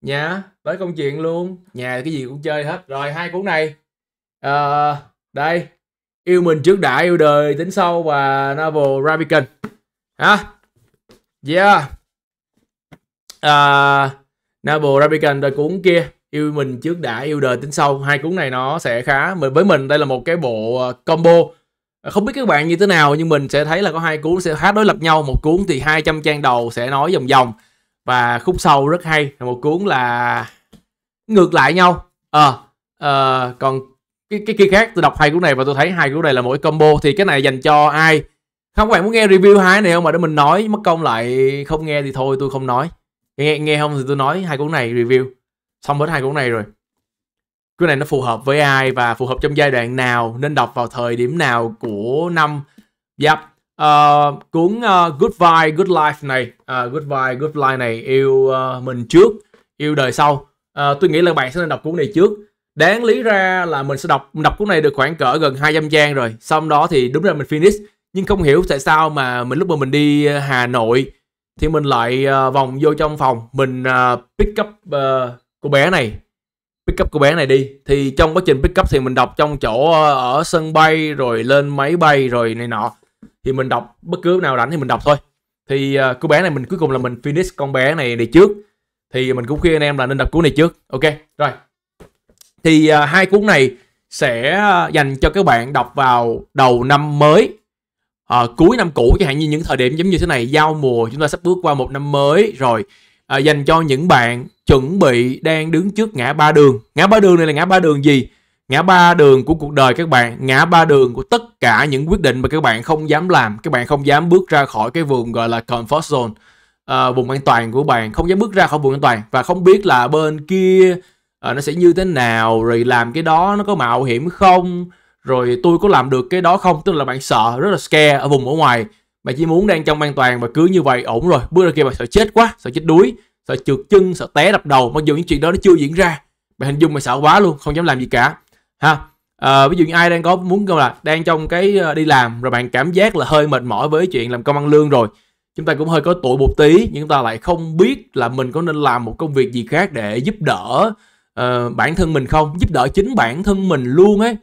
nhá, tới công chuyện luôn. Nhà cái gì cũng chơi hết. Rồi, hai cuốn này. À, đây. Yêu mình trước đã, yêu đời, tính sâu và novel Rabican. Hả? Yeah. À, novel Rabican rồi cuốn kia. Yêu mình trước đã, yêu đời, tính sâu. Hai cuốn này nó sẽ khá. Với mình đây là một cái bộ ờ, combo Ờ, không biết các bạn như thế nào nhưng mình sẽ thấy là có hai cuốn sẽ khá đối lập nhau một cuốn thì 200 trang đầu sẽ nói vòng vòng và khúc sâu rất hay một cuốn là ngược lại nhau ờ à, à, còn cái cái kia khác tôi đọc hai cuốn này và tôi thấy hai cuốn này là mỗi combo thì cái này dành cho ai không các bạn muốn nghe review hai này không mà để mình nói mất công lại không nghe thì thôi tôi không nói nghe nghe không thì tôi nói hai cuốn này review xong hết hai cuốn này rồi cái này nó phù hợp với ai và phù hợp trong giai đoạn nào nên đọc vào thời điểm nào của năm yep. uh, cuốn uh, Good Vibe Good Life này uh, Good Vibe Good Life này yêu uh, mình trước yêu đời sau uh, tôi nghĩ là bạn sẽ nên đọc cuốn này trước đáng lý ra là mình sẽ đọc đọc cuốn này được khoảng cỡ gần 200 trang rồi xong đó thì đúng ra mình finish nhưng không hiểu tại sao mà mình lúc mà mình đi Hà Nội thì mình lại uh, vòng vô trong phòng mình uh, pick up uh, cô bé này pick up cô bé này đi thì trong quá trình pick up thì mình đọc trong chỗ ờ, ở sân bay rồi lên máy bay rồi này nọ thì mình đọc bất cứ nào rảnh thì mình đọc thôi thì ờ, cô bé này mình cuối cùng là mình finish con bé này này trước thì mình cũng khuyên anh em là nên đọc cuốn này trước ok rồi thì ờ, hai cuốn này sẽ dành cho các bạn đọc vào đầu năm mới à, cuối năm cũ chẳng hạn như những thời điểm giống như thế này giao mùa chúng ta sắp bước qua một năm mới rồi à, dành cho những bạn chuẩn bị đang đứng trước ngã ba đường. Ngã ba đường này là ngã ba đường gì? Ngã ba đường của cuộc đời các bạn, ngã ba đường của tất cả những quyết định mà các bạn không dám làm, các bạn không dám bước ra khỏi cái vùng gọi là comfort zone, à, vùng an toàn của bạn, không dám bước ra khỏi vùng an toàn và không biết là bên kia à, nó sẽ như thế nào, rồi làm cái đó nó có mạo hiểm không, rồi tôi có làm được cái đó không, tức là bạn sợ rất là scare ở vùng ở ngoài bạn chỉ muốn đang trong an toàn và cứ như vậy ổn rồi bước ra kia bạn sợ chết quá sợ chết đuối sợ trượt chân sợ té đập đầu mặc dù những chuyện đó nó chưa diễn ra bạn hình dung mày sợ quá luôn không dám làm gì cả ha à, ví dụ như ai đang có muốn gọi là đang trong cái ờ, đi làm rồi bạn cảm giác là hơi mệt mỏi với chuyện làm công ăn lương rồi chúng ta cũng hơi có tuổi một tí nhưng chúng ta lại không biết là mình có nên làm một công việc gì khác để giúp đỡ uh, bản thân mình không giúp đỡ chính bản thân mình luôn ấy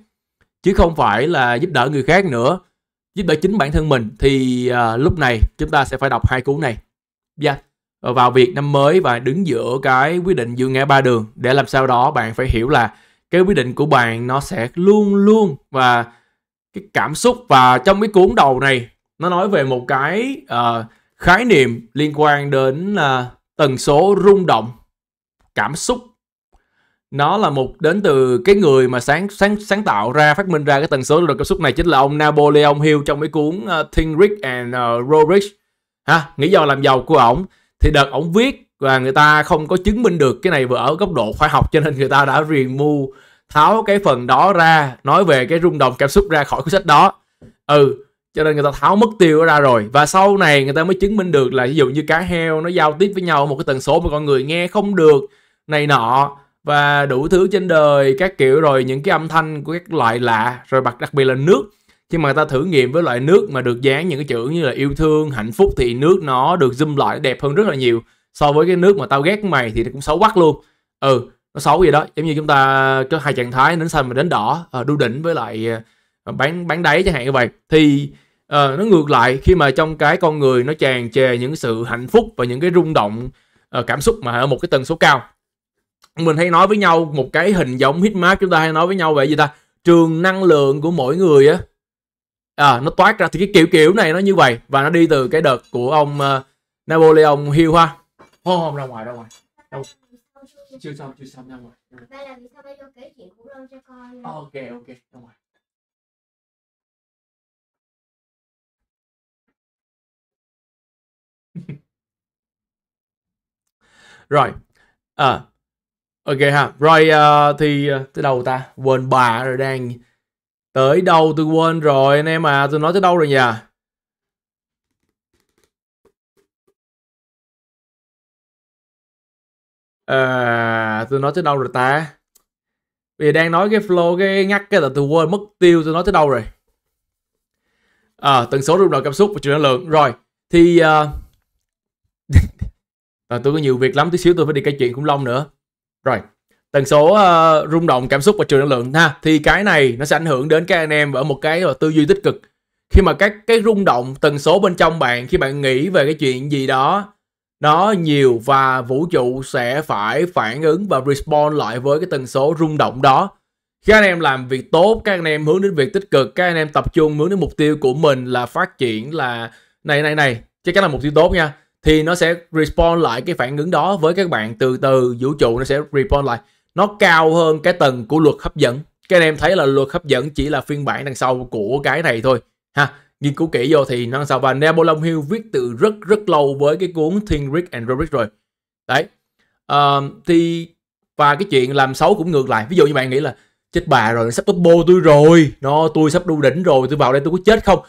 chứ không phải là giúp đỡ người khác nữa giúp đỡ chính bản thân mình thì à, lúc này chúng ta sẽ phải đọc hai cuốn này yeah. Dạ. Ờ, vào việc năm mới và đứng giữa cái quyết định giữa ngã ba đường để làm sao đó bạn phải hiểu là cái quyết định của bạn nó sẽ luôn luôn và cái cảm xúc và trong cái cuốn đầu này nó nói về một cái uh, khái niệm liên quan đến uh, tần số rung động cảm xúc nó là một đến từ cái người mà sáng sáng sáng tạo ra phát minh ra cái tần số được cảm xúc này chính là ông Napoleon Hill trong cái cuốn uh, ờ, Think Rich and uh, Grow Rich ha nghĩ do làm giàu của ổng thì đợt ổng viết và người ta không có chứng minh được cái này vừa ở góc độ khoa học cho nên người ta đã riêng mu tháo cái phần đó ra nói về cái rung động cảm xúc ra khỏi cuốn sách đó ừ cho nên người ta tháo mất tiêu ra rồi và sau này người ta mới chứng minh được là ví dụ như cá heo nó giao tiếp với nhau một cái tần số mà con người nghe không được này nọ và đủ thứ trên đời các kiểu rồi những cái âm thanh của các loại lạ rồi bật đặc biệt là nước khi mà ta thử nghiệm với loại nước mà được dán những cái chữ như là yêu thương hạnh phúc thì nước nó được zoom lại đẹp hơn rất là nhiều so với cái nước mà tao ghét mày thì nó cũng xấu quắc luôn ừ nó xấu gì đó giống như chúng ta có hai trạng thái đến xanh và đến đỏ ờ, đu đỉnh với lại ờ, bán bán đáy chẳng hạn như vậy thì uh, nó ngược lại khi mà trong cái con người nó tràn trề những sự hạnh phúc và những cái rung động uh, cảm xúc mà ở một cái tần số cao mình hay nói với nhau một cái hình giống hitmark chúng ta hay nói với nhau vậy gì ta trường năng lượng của mỗi người á à, nó toát ra thì cái kiểu kiểu này nó như vậy và nó đi từ cái đợt của ông uh, Napoleon Hill ha không không ra ngoài ra ngoài đâu chưa xong chưa xong ra ngoài ok ok ra ngoài rồi à, Ok ha, rồi uh, thì ờ, tới đâu ta? Quên bà rồi đang tới đâu tôi quên rồi anh em à, tôi nói tới đâu rồi nhỉ? À, tôi nói tới đâu rồi ta? Vì đang nói cái flow cái ngắt cái là tôi quên mất tiêu tôi nói tới đâu rồi. À, tần số rung động cảm xúc và chuyển năng lượng. Rồi, thì uh... à, tôi có nhiều việc lắm tí xíu tôi phải đi kể chuyện khủng long nữa rồi, tần số uh, rung động cảm xúc và trường năng lượng ha thì cái này nó sẽ ảnh hưởng đến các anh em ở một cái tư duy tích cực khi mà các cái rung động tần số bên trong bạn khi bạn nghĩ về cái chuyện gì đó nó nhiều và vũ trụ sẽ phải phản ứng và respond lại với cái tần số rung động đó khi anh em làm việc tốt các anh em hướng đến việc tích cực các anh em tập trung hướng đến mục tiêu của mình là phát triển là này này này chắc chắn là mục tiêu tốt nha thì nó sẽ respond lại cái phản ứng đó với các bạn từ từ vũ trụ nó sẽ respond lại nó cao hơn cái tầng của luật hấp dẫn các anh em thấy là luật hấp dẫn chỉ là phiên bản đằng sau của cái này thôi ha nghiên cứu kỹ vô thì nó sao và Napoleon Hill viết từ rất rất lâu với cái cuốn Think Rich and Rich rồi đấy à, thì và cái chuyện làm xấu cũng ngược lại ví dụ như bạn nghĩ là chết bà rồi sắp top bô tôi rồi nó tôi sắp đu đỉnh rồi tôi vào đây tôi có chết không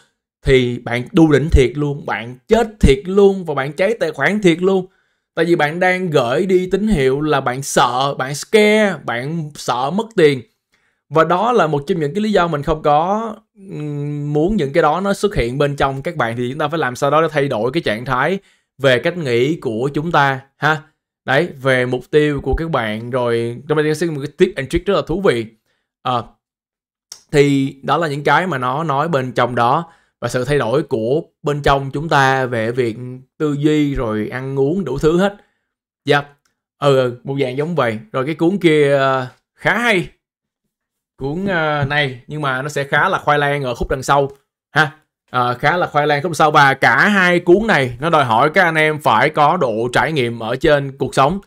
thì bạn đu đỉnh thiệt luôn bạn chết thiệt luôn và bạn cháy tài khoản thiệt luôn tại vì bạn đang gửi đi tín hiệu là bạn sợ bạn scare bạn sợ mất tiền và đó là một trong những cái lý do mình không có muốn những cái đó nó xuất hiện bên trong các bạn thì chúng ta phải làm sao đó để thay đổi cái trạng thái về cách nghĩ của chúng ta ha đấy về mục tiêu của các bạn rồi trong đây sẽ một cái tip and trick rất là thú vị à, thì đó là những cái mà nó nói bên trong đó và sự thay đổi của bên trong chúng ta về việc tư duy rồi ăn uống đủ thứ hết dạ yeah. ừ một dạng giống vậy rồi cái cuốn kia ờ, khá hay cuốn ờ, này nhưng mà nó sẽ khá là khoai lang ở khúc đằng sau ha à, khá là khoai lang khúc sau và cả hai cuốn này nó đòi hỏi các anh em phải có độ trải nghiệm ở trên cuộc sống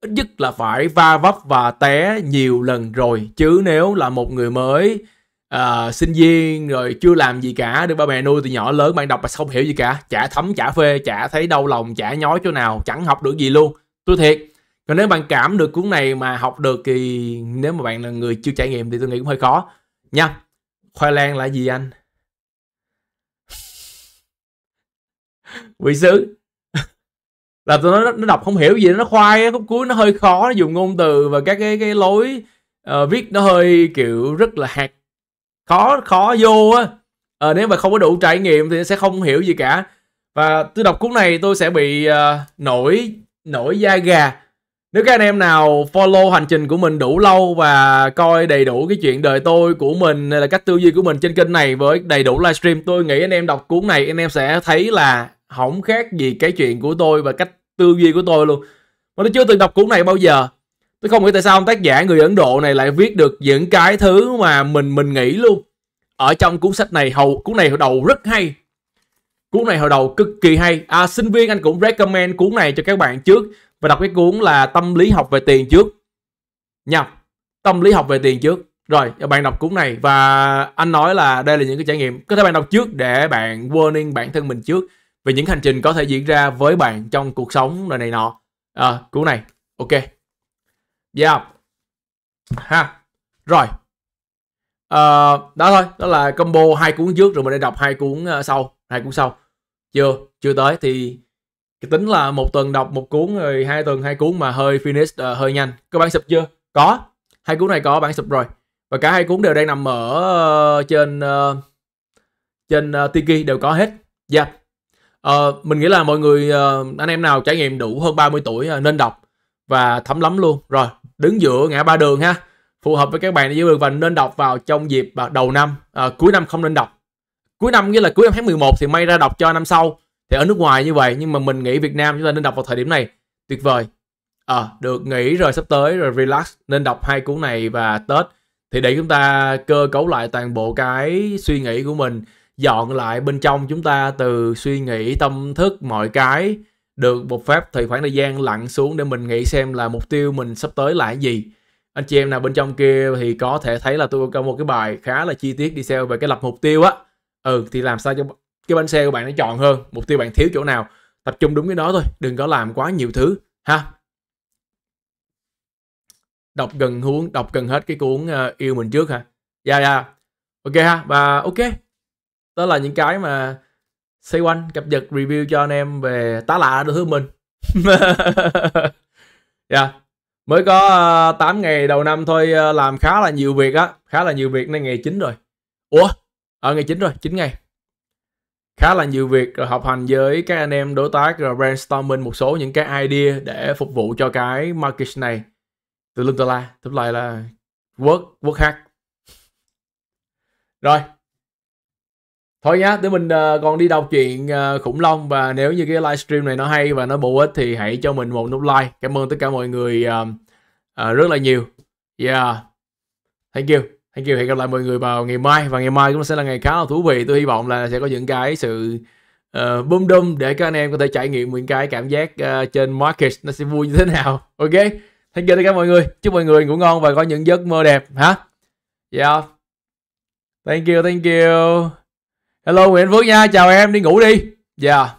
ít nhất là phải va vấp và té nhiều lần rồi chứ nếu là một người mới uh, sinh viên rồi chưa làm gì cả được ba mẹ nuôi từ nhỏ lớn bạn đọc mà không hiểu gì cả chả thấm chả phê chả thấy đau lòng chả nhói chỗ nào chẳng học được gì luôn tôi thiệt còn nếu bạn cảm được cuốn này mà học được thì nếu mà bạn là người chưa trải nghiệm thì tôi nghĩ cũng hơi khó nha khoai lang là gì anh quỷ sứ là tôi nói nó đọc không hiểu gì nó khoai khúc cuối nó hơi khó nó dùng ngôn từ và các cái cái lối uh, viết nó hơi kiểu rất là hạt khó khó vô á à, nếu mà không có đủ trải nghiệm thì sẽ không hiểu gì cả và tôi đọc cuốn này tôi sẽ bị uh, nổi nổi da gà nếu các anh em nào follow hành trình của mình đủ lâu và coi đầy đủ cái chuyện đời tôi của mình hay là cách tư duy của mình trên kênh này với đầy đủ livestream tôi nghĩ anh em đọc cuốn này anh em sẽ thấy là không khác gì cái chuyện của tôi và cách tư duy của tôi luôn mà tôi chưa từng đọc cuốn này bao giờ tôi không hiểu tại sao ông tác giả người ấn độ này lại viết được những cái thứ mà mình mình nghĩ luôn ở trong cuốn sách này hầu cuốn này hồi đầu rất hay cuốn này hồi đầu cực kỳ hay à, sinh viên anh cũng recommend cuốn này cho các bạn trước và đọc cái cuốn là tâm lý học về tiền trước nha tâm lý học về tiền trước rồi bạn đọc cuốn này và anh nói là đây là những cái trải nghiệm có thể bạn đọc trước để bạn warning bản thân mình trước về những hành trình có thể diễn ra với bạn trong cuộc sống này này nọ à, cuốn này ok Dạ. Yeah. Ha. Rồi. À, đó thôi, đó là combo hai cuốn trước rồi mình đã đọc hai cuốn uh, sau, hai cuốn sau. Chưa, chưa tới thì tính là một tuần đọc một cuốn rồi hai tuần hai cuốn mà hơi finish uh, hơi nhanh. Có bản sụp chưa? Có. Hai cuốn này có bản sụp rồi. Và cả hai cuốn đều đang nằm ở uh, trên uh, trên uh, Tiki đều có hết. Dạ. Yeah. Uh, mình nghĩ là mọi người uh, anh em nào trải nghiệm đủ hơn 30 tuổi uh, nên đọc và thấm lắm luôn. Rồi, đứng giữa ngã ba đường ha phù hợp với các bạn dưới đường và nên đọc vào trong dịp à, đầu năm à, cuối năm không nên đọc cuối năm nghĩa là cuối năm tháng 11 thì may ra đọc cho năm sau thì ở nước ngoài như vậy nhưng mà mình nghĩ Việt Nam chúng ta nên đọc vào thời điểm này tuyệt vời à, được nghỉ rồi sắp tới rồi relax nên đọc hai cuốn này và Tết thì để chúng ta cơ cấu lại toàn bộ cái suy nghĩ của mình dọn lại bên trong chúng ta từ suy nghĩ tâm thức mọi cái được một phép thì khoảng thời gian lặn xuống để mình nghĩ xem là mục tiêu mình sắp tới là cái gì anh chị em nào bên trong kia thì có thể thấy là tôi có một cái bài khá là chi tiết đi sale về cái lập mục tiêu á ừ thì làm sao cho cái bánh xe của bạn nó tròn hơn mục tiêu bạn thiếu chỗ nào tập trung đúng cái đó thôi đừng có làm quá nhiều thứ ha đọc gần huống đọc gần hết cái cuốn uh, yêu mình trước hả dạ yeah, dạ yeah. ok ha và ok đó là những cái mà xoay quanh cập nhật review cho anh em về tá lạ đồ thứ mình dạ yeah. mới có 8 ờ, ngày đầu năm thôi ờ, làm khá là nhiều việc á khá là nhiều việc nên ngày 9 rồi ủa ở ờ, ngày 9 rồi 9 ngày khá là nhiều việc rồi học hành với các anh em đối tác rồi brainstorming một số những cái idea để phục vụ cho cái market này từ lưng tờ la tóm lại là work work hard rồi thôi nhá để mình ờ, còn đi đọc chuyện ờ, khủng long và nếu như cái livestream này nó hay và nó bổ ích thì hãy cho mình một nút like cảm ơn tất cả mọi người ờ, rất là nhiều yeah thank you thank you hẹn gặp lại mọi người vào ngày mai và ngày mai cũng sẽ là ngày khá là thú vị tôi hy vọng là sẽ có những cái sự uh, boom đum để các anh em có thể trải nghiệm những cái cảm giác uh, trên market nó sẽ vui như thế nào ok thank you tất cả mọi người chúc mọi người ngủ ngon và có những giấc mơ đẹp hả yeah thank you thank you Hello Nguyễn Phước nha, chào em, đi ngủ đi. Dạ. Yeah.